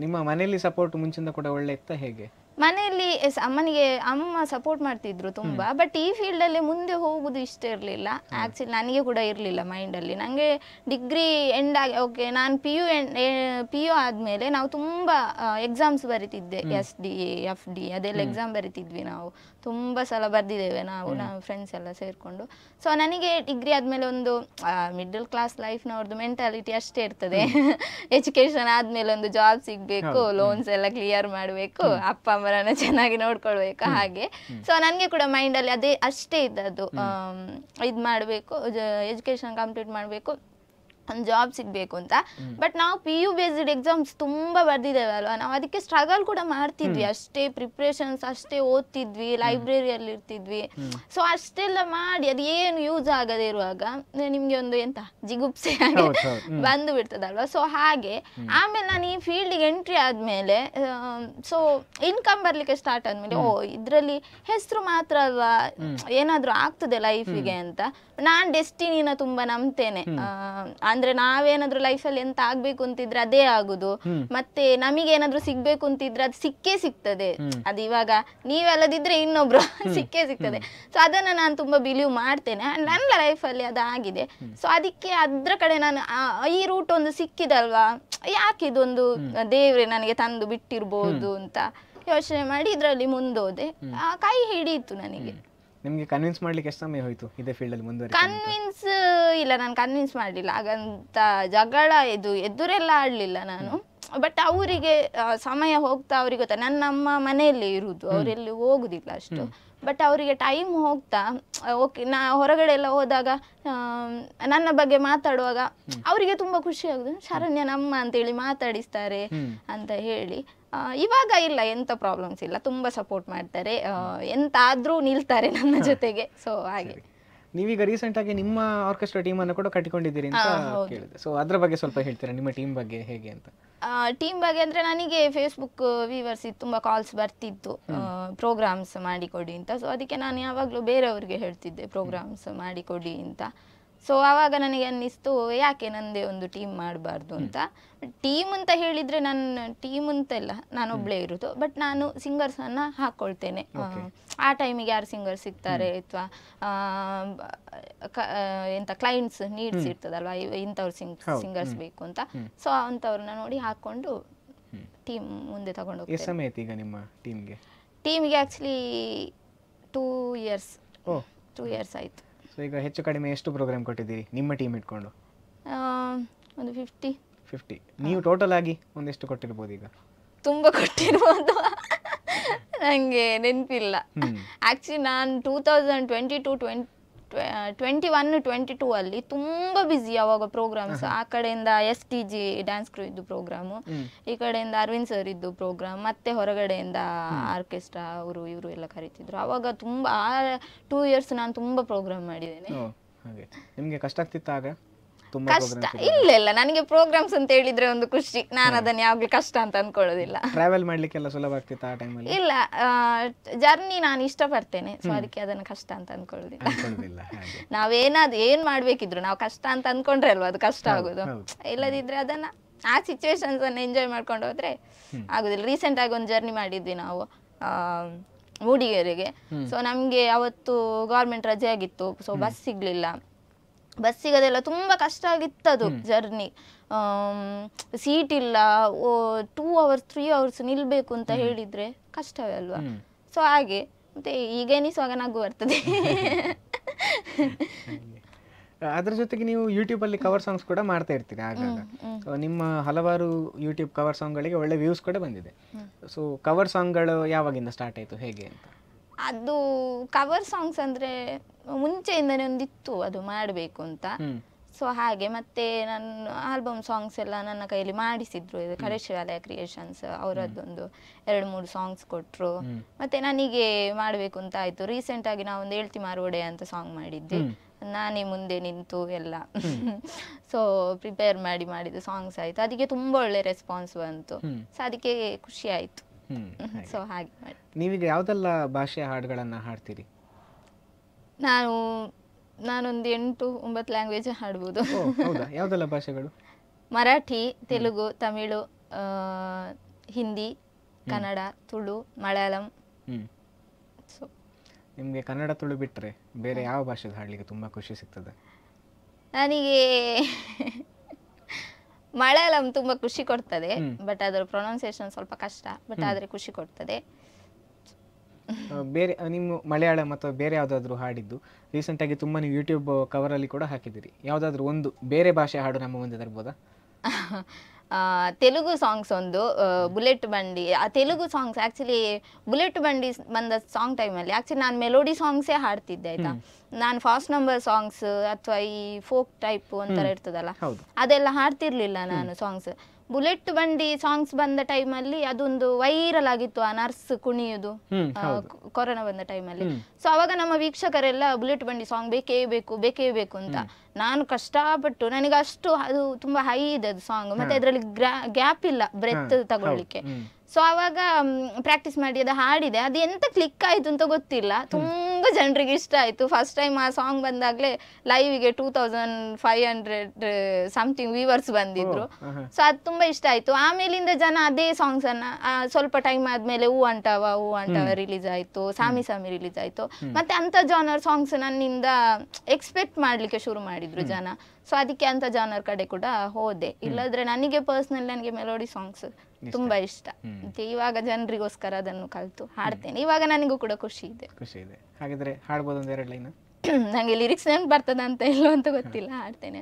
ನಿಮ್ಮ ಮನೆಯಲ್ಲಿ ಸಪೋರ್ಟ್ ಮುಂಚಿಂದ ಕೂಡ ಒಳ್ಳೆ ಇತ್ತ ಹೇಗೆ ಮನೆಯಲ್ಲಿ ಅಮ್ಮನಿಗೆ ಅಮ್ಮ ಸಪೋರ್ಟ್ ಮಾಡ್ತಿದ್ರು ತುಂಬಾ ಬಟ್ ಈ ಫೀಲ್ಡ್ ಅಲ್ಲಿ ಮುಂದೆ ಹೋಗುದು ಇಷ್ಟ ಇರಲಿಲ್ಲ ಆಕ್ಚುಲಿ ನನಗೆ ಕೂಡ ಇರಲಿಲ್ಲ ಮೈಂಡ್ ಅಲ್ಲಿ ನಂಗೆ ಡಿಗ್ರಿ ಎಂಡ್ ಆಗಿ ಓಕೆ ನಾನು ಪಿ ಯು ಪಿ ಯು ಆದ್ಮೇಲೆ ನಾವು ತುಂಬಾ ಎಕ್ಸಾಮ್ಸ್ ಬರಿತಿದ್ದೆ ಎಸ್ ಡಿ ಎಫ್ ಡಿ ಅದೆಲ್ಲ ಎಕ್ಸಾಮ್ ಬರಿತಿದ್ವಿ ನಾವು ತುಂಬ ಸಲ ಬರ್ದಿದ್ದೇವೆ ನಾವು ನಾವು ಫ್ರೆಂಡ್ಸ್ ಎಲ್ಲ ಸೇರಿಕೊಂಡು ಸೊ ನನಗೆ ಡಿಗ್ರಿ ಆದಮೇಲೆ ಒಂದು ಮಿಡಲ್ ಕ್ಲಾಸ್ ಲೈಫ್ನವ್ರದ್ದು ಮೆಂಟಾಲಿಟಿ ಅಷ್ಟೇ ಇರ್ತದೆ ಎಜುಕೇಷನ್ ಆದಮೇಲೆ ಒಂದು ಜಾಬ್ ಸಿಗಬೇಕು ಲೋನ್ಸ್ ಎಲ್ಲ ಕ್ಲಿಯರ್ ಮಾಡಬೇಕು ಅಪ್ಪ ಅಮ್ಮರನ್ನ ಚೆನ್ನಾಗಿ ನೋಡ್ಕೊಳ್ಬೇಕು ಹಾಗೆ ಸೊ ನನಗೆ ಕೂಡ ಮೈಂಡಲ್ಲಿ ಅದೇ ಅಷ್ಟೇ ಇದ್ದದ್ದು ಇದು ಮಾಡಬೇಕು ಎಜುಕೇಷನ್ ಕಂಪ್ಲೀಟ್ ಮಾಡಬೇಕು ಒಂದು ಜಾಬ್ ಸಿಗಬೇಕು ಅಂತ ಬಟ್ ನಾವು ಪಿ ಯು ಬೇಸ್ಡ್ ಎಕ್ಸಾಮ್ಸ್ ತುಂಬ ಅಲ್ವಾ ನಾವು ಅದಕ್ಕೆ ಸ್ಟ್ರಗಲ್ ಕೂಡ ಮಾಡ್ತಿದ್ವಿ ಅಷ್ಟೇ ಪ್ರಿಪ್ರೇಷನ್ಸ್ ಅಷ್ಟೇ ಓದ್ತಿದ್ವಿ ಲೈಬ್ರರಿಯಲ್ಲಿ ಇರ್ತಿದ್ವಿ ಸೊ ಅಷ್ಟೆಲ್ಲ ಮಾಡಿ ಅದು ಏನು ಯೂಸ್ ಆಗದೆ ಇರುವಾಗ ನಿಮಗೆ ಒಂದು ಎಂತ ಜಿಗುಪ್ಸೆ ಬಂದು ಬಿಡ್ತದಲ್ವಾ ಸೊ ಹಾಗೆ ಆಮೇಲೆ ನಾನು ಈ ಫೀಲ್ಡಿಗೆ ಎಂಟ್ರಿ ಆದಮೇಲೆ ಸೊ ಇನ್ಕಮ್ ಬರಲಿಕ್ಕೆ ಸ್ಟಾರ್ಟ್ ಆದ್ಮೇಲೆ ಓ ಇದರಲ್ಲಿ ಹೆಸರು ಮಾತ್ರ ಅಲ್ವಾ ಏನಾದರೂ ಆಗ್ತದೆ ಲೈಫಿಗೆ ಅಂತ ನಾನು ಡೆಸ್ಟಿನಿನ ತುಂಬ ನಂಬ್ತೇನೆ ಅಂದ್ರೆ ನಾವೇನಾದ್ರೂ ಲೈಫಲ್ಲಿ ಎಂತ ಆಗ್ಬೇಕು ಅಂತಿದ್ರೆ ಅದೇ ಆಗುದು ಮತ್ತೆ ನಮಗೆ ಏನಾದ್ರೂ ಸಿಗ್ಬೇಕು ಅಂತಿದ್ರೆ ಅದು ಸಿಕ್ಕೇ ಸಿಗ್ತದೆ ಅದು ಇವಾಗ ನೀವಲ್ಲದಿದ್ರೆ ಇನ್ನೊಬ್ರು ಸಿಕ್ಕೇ ಸಿಗ್ತದೆ ಸೊ ಅದನ್ನ ನಾನು ತುಂಬಾ ಬಿಲೀವ್ ಮಾಡ್ತೇನೆ ನನ್ನ ಲೈಫಲ್ಲಿ ಅದು ಆಗಿದೆ ಸೊ ಅದಕ್ಕೆ ಅದ್ರ ಕಡೆ ನಾನು ಈ ರೂಟ್ ಒಂದು ಸಿಕ್ಕಿದಲ್ವಾ ಯಾಕೆ ಇದೊಂದು ದೇವ್ರೆ ನನಗೆ ತಂದು ಬಿಟ್ಟಿರ್ಬೋದು ಅಂತ ಯೋಚನೆ ಮಾಡಿ ಇದ್ರಲ್ಲಿ ಮುಂದೋದೆ ಕೈ ಹಿಡಿಯಿತು ನನಗೆ ನಿಮಗೆ ಕನ್ವಿನ್ಸ್ ಮಾಡ್ಲಿಕ್ಕೆ ಎಷ್ಟು ಸಮಯ ಹೋಯಿತು ಇದೇ ಅಲ್ಲಿ ಕನ್ವಿನ್ಸ್ ಇಲ್ಲ ನಾನು ಕನ್ವಿನ್ಸ್ ಮಾಡಲಿಲ್ಲ ಹಾಗಂತ ಜಗಳ ಇದು ಎದುರೆಲ್ಲ ಆಡ್ಲಿಲ್ಲ ನಾನು ಬಟ್ ಅವರಿಗೆ ಸಮಯ ಹೋಗ್ತಾ ಅವ್ರಿಗೆ ಗೊತ್ತಾ ನನ್ನ ಅಮ್ಮ ಮನೆಯಲ್ಲೇ ಇರುವುದು ಅವರೆಲ್ಲೂ ಹೋಗುದಿಲ್ಲ ಅಷ್ಟು ಬಟ್ ಅವರಿಗೆ ಟೈಮ್ ಹೋಗ್ತಾ ಓಕೆ ನಾ ಹೊರಗಡೆ ಎಲ್ಲ ಹೋದಾಗ ನನ್ನ ಬಗ್ಗೆ ಮಾತಾಡುವಾಗ ಅವರಿಗೆ ತುಂಬಾ ಖುಷಿ ಆಗುದು ಶರಣ್ಯ ನಮ್ಮ ಅಂತೇಳಿ ಮಾತಾಡಿಸ್ತಾರೆ ಅಂತ ಹೇಳಿ ಇವಾಗ ಇಲ್ಲ ಎಂತ ಪ್ರಾಬ್ಲಮ್ಸ್ ಇಲ್ಲ ತುಂಬಾ ಸಪೋರ್ಟ್ ಮಾಡ್ತಾರೆ ಎಂತಾದ್ರೂ ನಿಲ್ತಾರೆ ನನ್ನ ಜೊತೆಗೆ ಸೊ ಹಾಗೆ ನೀವೀಗ ರೀಸೆಂಟ್ ಆಗಿ ನಿಮ್ಮ ಆರ್ಕೆಸ್ಟ್ರಾ ಟೀಮ್ ಅನ್ನು ಕೂಡ ಕಟ್ಟಿಕೊಂಡಿದ್ದೀರಿ ಅಂತ ಕೇಳಿದೆ ಸೊ ಅದ್ರ ಬಗ್ಗೆ ಸ್ವಲ್ಪ ಹೇಳ್ತೀರಾ ನಿಮ್ಮ ಟೀಮ್ ಬಗ್ಗೆ ಹೇಗೆ ಅಂತ ಟೀಮ್ ಬಗ್ಗೆ ಅಂದ್ರೆ ನನಗೆ ಫೇಸ್ಬುಕ್ ವೀವರ್ಸ್ ತುಂಬಾ ಕಾಲ್ಸ್ ಬರ್ತಿತ್ತು ಪ್ರೋಗ್ರಾಮ್ಸ್ ಮಾಡಿಕೊಡಿ ಅಂತ ಸೊ ಅದಕ್ಕೆ ನಾನು ಯಾವಾಗಲೂ ಬೇರೆಯವ್ರಿಗೆ ಹೇಳ್ತಿದ್ದೆ ಪ್ರೋಗ್ರಾಮ್ಸ್ ಮಾಡಿಕೊಡಿ ಅಂತ ಸೊ ಆವಾಗ ನನಗೆ ಅನ್ನಿಸ್ತು ಯಾಕೆ ನಂದೇ ಒಂದು ಟೀಮ್ ಮಾಡಬಾರ್ದು ಅಂತ ಟೀಮ್ ಅಂತ ಹೇಳಿದ್ರೆ ನನ್ನ ಟೀಮ್ ಅಂತ ನಾನು ನಾನೊಬ್ಬಳೇ ಇರೋದು ಬಟ್ ನಾನು ಅನ್ನ ಹಾಕೊಳ್ತೇನೆ ಆ ಟೈಮಿಗೆ ಯಾರು ಸಿಂಗರ್ ಸಿಗ್ತಾರೆ ಅಥವಾ ಎಂಥ ಕ್ಲೈಂಟ್ಸ್ ನೀಡ್ಸ್ ಇರ್ತದಲ್ವ ಇಂಥವ್ರು ಸಿಂಗ್ ಸಿಂಗರ್ಸ್ ಬೇಕು ಅಂತ ಸೊ ಅಂಥವ್ರನ್ನ ನೋಡಿ ಹಾಕೊಂಡು ಟೀಮ್ ಮುಂದೆ ತಗೊಂಡು ಈಗ ನಿಮ್ಮ ಟೀಮ್ಗೆ actually two years two years ಆಯ್ತು ಸೊ ಈಗ ಹೆಚ್ಚು ಕಡಿಮೆ ಎಷ್ಟು ಪ್ರೋಗ್ರಾಮ್ ಕೊಟ್ಟಿದ್ದೀರಿ ನಿಮ್ಮ ಟೀಮ್ ಇಟ್ಕೊಂಡು ಒಂದು ಫಿಫ್ಟಿ ಫಿಫ್ಟಿ ನೀವು ಟೋಟಲ್ ಆಗಿ ಒಂದೆಷ್ಟು ಕೊಟ್ಟಿರ್ಬೋದು ಈಗ ತುಂಬ ಕೊಟ್ಟಿರ್ಬೋದು ನನಗೆ ನೆನಪಿಲ್ಲ ಆ್ಯಕ್ಚುಲಿ ನಾನು two thousand twenty two twenty twenty one twenty two ಅಲ್ಲಿ ತುಂಬ ಬ್ಯುಸಿ ಅವಾಗ ಪ್ರೋಗ್ರಾಮ್ಸ್ ಆ ಕಡೆಯಿಂದ S T G dance crew ಇದ್ದು ಪ್ರೋಗ್ರಾಮು ಈ ಕಡೆಯಿಂದ ಅರವಿಂದ್ ಸರ್ ಇದ್ದು ಪ್ರೋಗ್ರಾಮ್ ಮತ್ತೆ ಹೊರಗಡೆಯಿಂದ ಆರ್ಕೆಸ್ಟ್ರಾ ಅವರು ಇವರು ಎಲ್ಲ ಕರೀತಿದ್ರು ಅವಾಗ ತುಂಬಾ ಟೂ ಇಯರ್ಸ್ ನಾನು ತುಂಬಾ ಪ್ರೋಗ್ರಾಮ್ ಮಾಡಿದ್ದೇನೆ ನಿಮಗೆ ಕಷ್ಟ ಆಗ್ತಿತ್ತು ಆಗ ಕಷ್ಟ ಇಲ್ಲ ಇಲ್ಲ ನನಗೆ ಪ್ರೋಗ್ರಾಮ್ಸ್ ಅಂತ ಹೇಳಿದ್ರೆ ಒಂದು ಖುಷಿ ನಾನು ಅದನ್ನ ಯಾವಾಗ್ಲೂ ಕಷ್ಟ ಅಂತ ಅನ್ಕೊಳ್ಳೋದಿಲ್ಲ ಟ್ರಾವೆಲ್ ಮಾಡ್ಲಿಕ್ಕೆಲ್ಲ ಸುಲಭ ಆಗ್ತಿತ್ತು ಆ ಟೈಮಲ್ಲಿ ಇಲ್ಲ ಜರ್ನಿ ನಾನು ಇಷ್ಟಪಡ್ತೇನೆ ಸೊ ಅದಕ್ಕೆ ಅದನ್ನ ಕಷ್ಟ ಅಂತ ಅನ್ಕೊಳ್ಳೋದಿಲ್ಲ ನಾವೇನಾದ್ರು ಏನ್ ಮಾಡ್ಬೇಕಿದ್ರು ನಾವು ಕಷ್ಟ ಅಂತ ಅನ್ಕೊಂಡ್ರೆ ಅಲ್ವಾ ಅದು ಕಷ್ಟ ಆಗೋದು ಇಲ್ಲದಿದ್ರೆ ಅದನ್ನ ಆ ಸಿಚುವೇಶನ್ಸ್ ಅನ್ನ ಎಂಜಾಯ್ ಮಾಡ್ಕೊಂಡು ಹೋದ್ರೆ ಆಗುದಿಲ್ಲ ರೀಸೆಂಟ್ ಆಗಿ ಒಂದು ಜರ್ನಿ ಮಾಡಿದ್ವಿ ನಾವು ಮೂಡಿಗೆರೆಗೆ ಸೊ ನಮಗೆ ಅವತ್ತು ಗೌರ್ಮೆಂಟ್ ರಜೆ ಆಗಿತ್ತು ಸೊ ಬಸ್ ಸಿಗ್ಲಿಲ್ಲ ಬಸ್ ಸಿಗೋದೆಲ್ಲ ತುಂಬ ಕಷ್ಟ ಆಗಿತ್ತು ಅದು ಜರ್ನಿ ಸೀಟ್ ಇಲ್ಲ ಟೂ ಅವರ್ಸ್ ತ್ರೀ ಅವರ್ಸ್ ನಿಲ್ಬೇಕು ಅಂತ ಹೇಳಿದ್ರೆ ಕಷ್ಟವೇ ಅಲ್ವಾ ಸೊ ಹಾಗೆ ಮತ್ತೆ ಈಗೇನಿಸುವಾಗ ನಗು ಬರ್ತದೆ ಅದ್ರ ಜೊತೆಗೆ ನೀವು ಯೂಟ್ಯೂಬ್ ಅಲ್ಲಿ ಕವರ್ ಸಾಂಗ್ಸ್ ಕೂಡ ಮಾಡ್ತಾ ಇರ್ತೀರಿ ಆಗಾಗ ನಿಮ್ಮ ಹಲವಾರು ಯೂಟ್ಯೂಬ್ ಕವರ್ ಸಾಂಗ್ ಗಳಿಗೆ ಒಳ್ಳೆ ವ್ಯೂಸ್ ಕೂಡ ಬಂದಿದೆ ಸೊ ಕವರ್ ಸಾಂಗ್ ಗಳು ಯಾವಾಗಿಂದ ಸ್ಟಾರ್ಟ್ ಆಯ್ತು ಹೇಗೆ ಅಂತ ಅದು ಕವರ್ ಸಾಂಗ್ಸ್ ಅಂದ್ರೆ ಮುಂಚೆಯಿಂದನೇ ಒಂದಿತ್ತು ಅದು ಮಾಡಬೇಕು ಅಂತ ಸೊ ಹಾಗೆ ಮತ್ತೆ ನನ್ನ ಆಲ್ಬಮ್ ಸಾಂಗ್ಸ್ ಎಲ್ಲ ನನ್ನ ಕೈಯಲ್ಲಿ ಮಾಡಿಸಿದ್ರು ಇದು ಕರೆಶಿವಾಲಯ ಕ್ರಿಯೇಷನ್ಸ್ ಅವರದ್ದೊಂದು ಎರಡು ಮೂರು ಸಾಂಗ್ಸ್ ಕೊಟ್ಟರು ಮತ್ತೆ ನನಗೆ ಮಾಡಬೇಕು ಅಂತ ಆಯ್ತು ರೀಸೆಂಟ್ ರೀಸೆಂಟಾಗಿ ನಾವೊಂದು ಹೇಳ್ತಿ ಮಾರುವಡೆ ಅಂತ ಸಾಂಗ್ ಮಾಡಿದ್ದೆ ನಾನೇ ಮುಂದೆ ನಿಂತು ಎಲ್ಲ ಸೊ ಪ್ರಿಪೇರ್ ಮಾಡಿ ಮಾಡಿದ ಸಾಂಗ್ಸ್ ಆಯ್ತು ಅದಕ್ಕೆ ತುಂಬಾ ಒಳ್ಳೆ ರೆಸ್ಪಾನ್ಸ್ ಬಂತು ಸೊ ಅದಕ್ಕೆ ಖುಷಿ ಆಯ್ತು ಸೊ ಹಾಗೆ ನೀವೀಗ ಯಾವ್ದೆಲ್ಲ ಭಾಷೆಯ ಹಾಡುಗಳನ್ನ ಹಾಡ್ತೀರಿ ನಾನು ನಾನೊಂದು ಎಂಟು ಒಂಬತ್ತು ಲ್ಯಾಂಗ್ವೇಜ್ ಹಾಡ್ಬೋದು ಯಾವ್ದೆಲ್ಲ ಭಾಷೆಗಳು ಮರಾಠಿ ತೆಲುಗು ತಮಿಳು ಹಿಂದಿ ಕನ್ನಡ ತುಳು ಮಲಯಾಳಂ ಸೊ ನಿಮಗೆ ಕನ್ನಡ ತುಳು ಬಿಟ್ಟರೆ ಬೇರೆ ಯಾವ ಭಾಷೆ ಹಾಡಲಿಕ್ಕೆ ತುಂಬ ಖುಷಿ ಸಿಗ್ತದೆ ನನಗೆ ಮಲಯಾಳಂ ತುಂಬ ಖುಷಿ ಕೊಡ್ತದೆ ಬಟ್ ಅದರ ಪ್ರೊನೌನ್ಸಿಯೇಷನ್ ಸ್ವಲ್ಪ ಕಷ್ಟ ಬಟ್ ಆದರೆ ಖುಷಿ ಕೊಡ್ತದೆ ಬೇರೆ ನಿಮ್ಮ ಮಲಯಾಳಂ ಅಥವಾ ಬೇರೆ ಯಾವುದಾದ್ರೂ ಹಾಡಿದ್ದು ರೀಸೆಂಟ್ ಆಗಿ ತುಂಬಾ ನೀವು ಯೂಟ್ಯೂಬ್ ಅಲ್ಲಿ ಕೂಡ ಹಾಕಿದ್ದೀರಿ ಯಾವುದಾದ್ರೂ ಒಂದು ಬೇರೆ ಭಾಷೆ ಹಾಡು ನಮ್ಮ ಮುಂದೆ ತರ್ಬೋದಾ ತೆಲುಗು ಸಾಂಗ್ಸ್ ಒಂದು ಬುಲೆಟ್ ಬಂಡಿ ಆ ತೆಲುಗು ಸಾಂಗ್ಸ್ ಆ್ಯಕ್ಚುಲಿ ಬುಲೆಟ್ ಬಂಡಿ ಬಂದ ಸಾಂಗ್ ಟೈಮಲ್ಲಿ ಆ್ಯಕ್ಚುಲಿ ನಾನು ಮೆಲೋಡಿ ಸಾಂಗ್ಸೇ ಹಾಡ್ತಿದ್ದೆ ಆಯಿತಾ ನಾನು ಫಾಸ್ಟ್ ನಂಬರ್ ಸಾಂಗ್ಸ್ ಅಥವಾ ಈ ಫೋಕ್ ಟೈಪ್ ಒಂಥರ ಇರ್ತದಲ್ಲ ಅದೆಲ್ಲ ಹಾಡ್ತಿರ್ಲಿಲ್ಲ ನಾನು ಸಾಂಗ್ಸ್ ಬುಲೆಟ್ ಬಂಡಿ ಸಾಂಗ್ಸ್ ಬಂದ ಟೈಮಲ್ಲಿ ಅಲ್ಲಿ ಅದೊಂದು ವೈರಲ್ ಆಗಿತ್ತು ಆ ನರ್ಸ್ ಕುಣಿಯುದು ಕೊರೋನಾ ಬಂದ ಟೈಮ್ ಅಲ್ಲಿ ಸೊ ಅವಾಗ ನಮ್ಮ ವೀಕ್ಷಕರೆಲ್ಲ ಬುಲೆಟ್ ಬಂಡಿ ಸಾಂಗ್ ಬೇಕೇ ಬೇಕು ಬೇಕೇ ಬೇಕು ಅಂತ ನಾನು ಕಷ್ಟಪಟ್ಟು ನನಗೆ ಅಷ್ಟು ಅದು ತುಂಬಾ ಹೈ ಇದೆ ಅದು ಸಾಂಗ್ ಮತ್ತೆ ಅದರಲ್ಲಿ ಗ್ಯಾಪ್ ಇಲ್ಲ ಬ್ರೆತ್ ತಗೊಳ್ಳಿಕ್ಕೆ ಸೊ ಆವಾಗ ಪ್ರಾಕ್ಟೀಸ್ ಮಾಡಿ ಅದು ಹಾಡಿದೆ ಅದು ಎಂತ ಕ್ಲಿಕ್ ಆಯ್ತು ಅಂತ ಗೊತ್ತಿಲ್ಲ ತುಂಬಾ ಜನರಿಗೆ ಇಷ್ಟ ಆಯ್ತು ಫಸ್ಟ್ ಟೈಮ್ ಆ ಸಾಂಗ್ ಬಂದಾಗಲೇ ಲೈವಿಗೆ two thousand five hundred something viewers ಬಂದಿದ್ರು ಸೊ ಅದು ತುಂಬಾ ಇಷ್ಟ ಆಯ್ತು ಆಮೇಲಿಂದ ಜನ ಅದೇ ಸಾಂಗ್ಸ್ ಸಾಂಗ್ಸನ್ನು ಸ್ವಲ್ಪ ಟೈಮ್ ಆದ್ಮೇಲೆ ಹೂ ಅಂಟವ ಹೂ ಅಂಟವ ರಿಲೀಸ್ ಆಯ್ತು ಸಾಮಿ ಸಾಮಿ ರಿಲೀಸ್ ಆಯ್ತು ಮತ್ತೆ ಅಂಥ ಜಾನರ್ ಸಾಂಗ್ಸ್ ನನ್ನಿಂದ ಎಕ್ಸ್ಪೆಕ್ಟ್ ಮಾಡ್ಲಿಕ್ಕೆ ಶುರು ಮಾಡಿದ್ರು ಜನ ಸೊ ಅದಕ್ಕೆ ಅಂತ ಜಾನರ್ ಕಡೆ ಕೂಡ ಹೋದೆ ಇಲ್ಲದ್ರೆ ನನಗೆ ಪರ್ಸ್ನಲ್ ನನಗೆ ಮೆಲೋಡಿ ಸಾಂಗ್ಸ್ ತುಂಬಾ ಇಷ್ಟ ಇವಾಗ ಜನರಿಗೋಸ್ಕರ ಅದನ್ನು ಕಲ್ತು ಹಾಡ್ತೇನೆ ಇವಾಗ ನನಗೂ ಕೂಡ ಖುಷಿ ಇದೆ ಖುಷಿ ಇದೆ ಹಾಗಾದ್ರೆ ಹಾಡ್ಬೋದು ಒಂದೆರಡು ಲೈನ್ ನನಗೆ ಲಿರಿಕ್ಸ್ ನೆನ್ ಬರ್ತದ ಅಂತ ಇಲ್ವಂತ ಗೊತ್ತಿಲ್ಲ ಹಾಡ್ತೇನೆ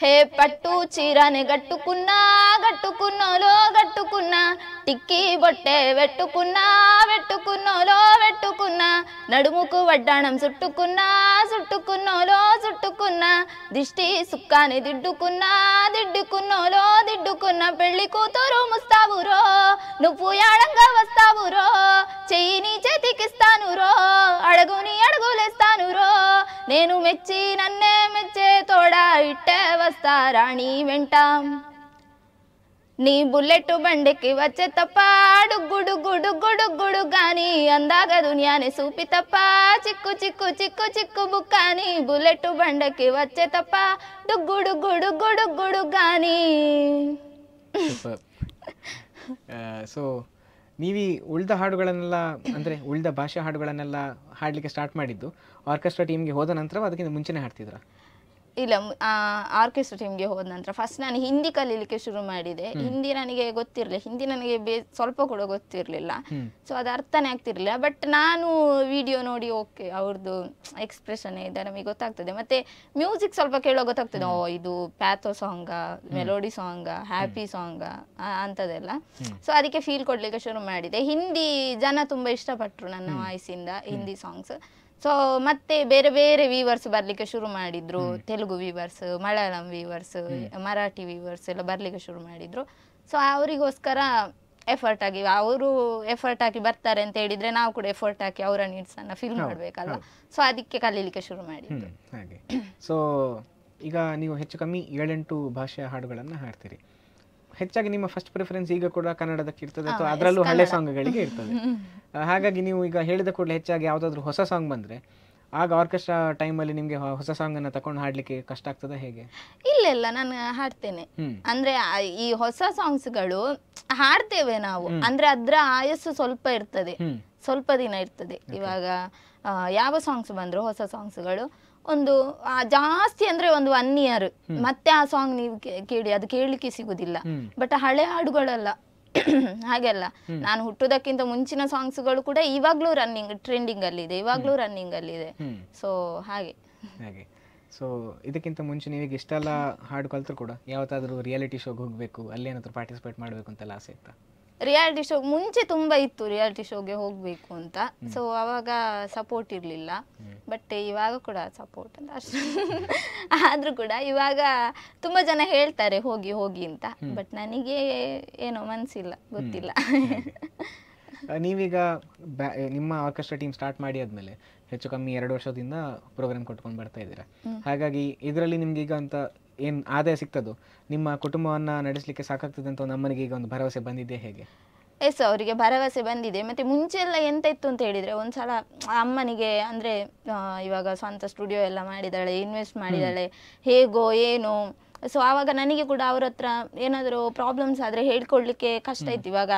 హే పట్టు చీరని గట్టుకున్నా గట్టుకున్నోలో గట్టుకున్నా టిక్కి బొట్టే పెట్టుకున్నా పెట్టుకున్నోలో వెట్టుకున్నా నడుముకు వడ్డాణం చుట్టుకున్నా చుట్టుకున్నోలో చుట్టుకున్నా దిష్టి సుక్కాని దిడ్డుకున్నా దిడ్డుకున్నోలో దిడ్డుకున్న పెళ్లి కూతురు ముస్తావురో నువ్వు యాడంగా వస్తావురో చెయ్యి నీ చేతికిస్తానురో అడుగుని అడుగులేస్తానురో నేను మెచ్చి నన్నే మెచ్చే తోడా ఇట్టేవ ಬಸ್ತಾ ರಾಣಿ ವೆಂಟ ನೀ ಬುಲೆಟ್ ಬಂಡೆಕ್ಕೆ ವಚ್ಚೆ ತಪ್ಪ ಅಡು ಗುಡು ಗುಡು ಗುಡು ಗುಡು ಗಾನಿ ಅಂದಾಗ ದುನಿಯಾನೆ ಸೂಪಿ ತಪ್ಪ ಚಿಕ್ಕು ಚಿಕ್ಕು ಚಿಕ್ಕು ಚಿಕ್ಕು ಬುಕ್ಕಾನಿ ಬುಲೆಟ್ ಬಂಡಕ್ಕೆ ವಚ್ಚ ತಪ್ಪ ಗುಡು ಗುಡು ಗುಡು ಗುಡು ಗಾನಿ ಸೊ ನೀವಿ ಉಳ್ದ ಹಾಡುಗಳನ್ನೆಲ್ಲ ಅಂದ್ರೆ ಉಳ್ದ ಭಾಷೆ ಹಾಡುಗಳನ್ನೆಲ್ಲ ಹಾಡ್ಲಿಕ್ಕೆ ಸ್ಟಾರ್ಟ್ ಮಾಡಿದ್ದು ಆರ್ಕೆಸ್ಟ್ರಾ ಟೀಮ್ಗೆ ಹೋದ ನಂತರ ಅದಕ್ಕಿಂತ ಮುಂಚೆನೇ ಹಾಡ್ತಿದ್ರ ಇಲ್ಲ ಆರ್ಕೆಸ್ಟ್ರಾ ಟೀಮ್ಗೆ ಹೋದ ನಂತರ ಫಸ್ಟ್ ನಾನು ಹಿಂದಿ ಕಲೀಲಿಕ್ಕೆ ಶುರು ಮಾಡಿದೆ ಹಿಂದಿ ನನಗೆ ಗೊತ್ತಿರಲಿಲ್ಲ ಹಿಂದಿ ನನಗೆ ಸ್ವಲ್ಪ ಕೂಡ ಗೊತ್ತಿರಲಿಲ್ಲ ಸೊ ಅದು ಅರ್ಥನೇ ಆಗ್ತಿರ್ಲಿಲ್ಲ ಬಟ್ ನಾನು ವಿಡಿಯೋ ನೋಡಿ ಓಕೆ ಅವ್ರದ್ದು ಎಕ್ಸ್ಪ್ರೆಷನ್ ಇದೆ ನಮಗೆ ಗೊತ್ತಾಗ್ತದೆ ಮತ್ತೆ ಮ್ಯೂಸಿಕ್ ಸ್ವಲ್ಪ ಕೇಳೋ ಗೊತ್ತಾಗ್ತದೆ ಓ ಇದು ಪ್ಯಾಥೋ ಸಾಂಗ ಮೆಲೋಡಿ ಸಾಂಗ ಹ್ಯಾಪಿ ಸಾಂಗ ಅಂಥದ್ದೆಲ್ಲ ಸೊ ಅದಕ್ಕೆ ಫೀಲ್ ಕೊಡ್ಲಿಕ್ಕೆ ಶುರು ಮಾಡಿದೆ ಹಿಂದಿ ಜನ ತುಂಬ ಇಷ್ಟಪಟ್ಟರು ನನ್ನ ವಾಯ್ಸಿಂದ ಹಿಂದಿ ಸಾಂಗ್ಸ್ ಸೊ ಮತ್ತೆ ಬೇರೆ ಬೇರೆ ವೀವರ್ಸ್ ಬರ್ಲಿಕ್ಕೆ ಶುರು ಮಾಡಿದ್ರು Telugu viewers Malayalam viewers Marathi viewers ಎಲ್ಲ ಬರ್ಲಿಕ್ಕೆ ಶುರು ಮಾಡಿದ್ರು ಸೊ ಅವರಿಗೋಸ್ಕರ ಎಫರ್ಟ್ ಆಗಿ ಅವರು ಎಫರ್ಟ್ ಹಾಕಿ ಬರ್ತಾರೆ ಅಂತ ಹೇಳಿದ್ರೆ ನಾವು ಕೂಡ ಎಫರ್ಟ್ ಹಾಕಿ ಅವರ ನೀಡ್ಸ್ ಅನ್ನ ಫಿಲ್ ಮಾಡ್ಬೇಕಲ್ಲ ಸೊ ಅದಕ್ಕೆ ಕಲೀಲಿಕ್ಕೆ ಶುರು ಮಾಡಿ ಹಾಗೆ ಸೊ ಈಗ ನೀವು ಹೆಚ್ಚು ಕಮ್ಮಿ ಏಳೆಂಟು ಭಾಷೆಯ ಹಾಡುಗಳನ್ನು ಹಾಡ್ತೀರಿ ಹೆಚ್ಚಾಗಿ ನಿಮ್ಮ ಫಸ್ಟ್ ಪ್ರಿಫರೆನ್ಸ್ ಈಗ ಕೂಡ ಕನ್ನಡದಕ್ಕೆ ಇರ್ತದೆ ಅಥವಾ ಅದರಲ್ಲೂ ಹಳೆ ಸಾಂಗ್ಗಳಿಗೆ ಇರ್ತದೆ ಹಾಗಾಗಿ ನೀವು ಈಗ ಹೇಳಿದ ಕೂಡಲೇ ಹೆಚ್ಚಾಗಿ ಯಾವುದಾದ್ರೂ ಹೊಸ ಸಾಂಗ್ ಬಂದ್ರೆ ಆಗ ಆರ್ಕೆಸ್ಟ್ರಾ ಅಲ್ಲಿ ನಿಮಗೆ ಹೊಸ ಸಾಂಗ್ ಅನ್ನ ತಕೊಂಡು ಹಾಡ್ಲಿಕ್ಕೆ ಕಷ್ಟ ಆಗ್ತದೆ ಹೇಗೆ ಇಲ್ಲ ಇಲ್ಲ ನಾನು ಹಾಡ್ತೇನೆ ಅಂದ್ರೆ ಈ ಹೊಸ ಗಳು ಹಾಡ್ತೇವೆ ನಾವು ಅಂದ್ರೆ ಅದ್ರ ಆಯಸ್ಸು ಸ್ವಲ್ಪ ಇರ್ತದೆ ಸ್ವಲ್ಪ ದಿನ ಇರ್ತದೆ ಇವಾಗ ಯಾವ ಸಾಂಗ್ಸ್ ಬಂದ್ರು ಹೊಸ ಸಾಂಗ್ಸ್ಗಳು ಒಂದು ಜಾಸ್ತಿ ಅಂದ್ರೆ ಒಂದು ಒನ್ ಇಯರ್ ಮತ್ತೆ ಆ ಸಾಂಗ್ ನೀವು ಕೇಳಿ ಅದು ಕೇಳಲಿಕ್ಕೆ ಸಿಗುದಿಲ್ಲ ಬಟ್ ಹಳೆ ಹಾಡುಗಳಲ್ಲ ಹಾಗೆಲ್ಲ ನಾನು ಹುಟ್ಟುದಕ್ಕಿಂತ ಮುಂಚಿನ ಗಳು ಕೂಡ ಇವಾಗ್ಲೂ ರನ್ನಿಂಗ್ ಟ್ರೆಂಡಿಂಗ್ ಅಲ್ಲಿ ಇದೆ ಇವಾಗ್ಲೂ ರನ್ನಿಂಗ್ ಅಲ್ಲಿ ಇದೆ ಸೊ ಹಾಗೆ ಹಾಗೆ ಸೊ ಇದಕ್ಕಿಂತ ಮುಂಚೆ ನೀವೀಗ ಇಷ್ಟೆಲ್ಲ ಹಾಡು ಕಲ್ತರು ಕೂಡ ಯಾವತ್ತಾದ್ರೂ ರಿಯಾಲಿಟಿ ಶೋಗೆ ಹೋಗ್ಬೇಕು ಅಲ್ಲಿ ಏನಾದ್ರೂ ಪಾರ್ಟಿಸಿಪೇಟ್ ಮಾಡಬೇಕು ಅಂತೆಲ್ಲ ಆಸೆ ಇತ್ತಾ ರಿಯಾಲಿಟಿ ಶೋ ಮುಂಚೆ ತುಂಬಾ ಇತ್ತು ರಿಯಾಲಿಟಿ ಶೋಗೆ ಹೋಗ್ಬೇಕು ಅಂತ ಸೊ ಅವಾಗ ಸಪೋರ್ಟ್ ಇರಲಿಲ್ಲ ಬಟ್ ಇವಾಗ ಕೂಡ ಸಪೋರ್ಟ್ ಅಂತ ಅಷ್ಟು ಆದರೂ ಕೂಡ ಇವಾಗ ತುಂಬಾ ಜನ ಹೇಳ್ತಾರೆ ಹೋಗಿ ಹೋಗಿ ಅಂತ ಬಟ್ ನನಗೆ ಏನೋ ಮನಸ್ಸಿಲ್ಲ ಗೊತ್ತಿಲ್ಲ ನೀವೀಗ ನಿಮ್ಮ ಆರ್ಕೆಸ್ಟ್ರಾ ಟೀಮ್ ಸ್ಟಾರ್ಟ್ ಮಾಡಿ ಆದಮೇಲೆ ಹೆಚ್ಚು ಕಮ್ಮಿ ಎರಡು ವರ್ಷದಿಂದ ಪ್ರೋಗ್ರಾಮ್ ಕೊಟ್ಕೊಂಡು ಬರ್ತಾ ಇದ್ದೀರಾ ಹಾಗಾಗಿ ಇದರಲ್ಲಿ ನಿಮ್ಗೆ ಈಗ ಅಂತ ಏನು ಆದಾಯ ಸಿಗ್ತದೋ ನಿಮ್ಮ ಕುಟುಂಬವನ್ನು ನಡೆಸಲಿಕ್ಕೆ ಸಾಕಾಗ್ತದೆ ಅಂತ ಒಂದು ಅಮ್ಮನಿಗೆ ಈಗ ಒಂದು ಭರವಸೆ ಬಂದಿದೆ ಹೇಗೆ ಎಸ್ ಅವರಿಗೆ ಭರವಸೆ ಬಂದಿದೆ ಮತ್ತೆ ಮುಂಚೆ ಎಲ್ಲ ಎಂತ ಇತ್ತು ಅಂತ ಹೇಳಿದ್ರೆ ಒಂದು ಸಲ ಅಮ್ಮನಿಗೆ ಅಂದರೆ ಇವಾಗ ಸ್ವಂತ ಸ್ಟುಡಿಯೋ ಎಲ್ಲ ಮಾಡಿದಾಳೆ ಇನ್ವೆಸ್ಟ್ ಮಾಡಿದಾಳೆ ಹೇಗೋ ಏನು ಸೊ ಆವಾಗ ನನಗೆ ಕೂಡ ಅವ್ರ ಹತ್ರ ಏನಾದರೂ ಪ್ರಾಬ್ಲಮ್ಸ್ ಆದ್ರೆ ಹೇಳ್ಕೊಡ್ಲಿಕ್ಕೆ ಕಷ್ಟ ಇತ್ತು ಇವಾಗ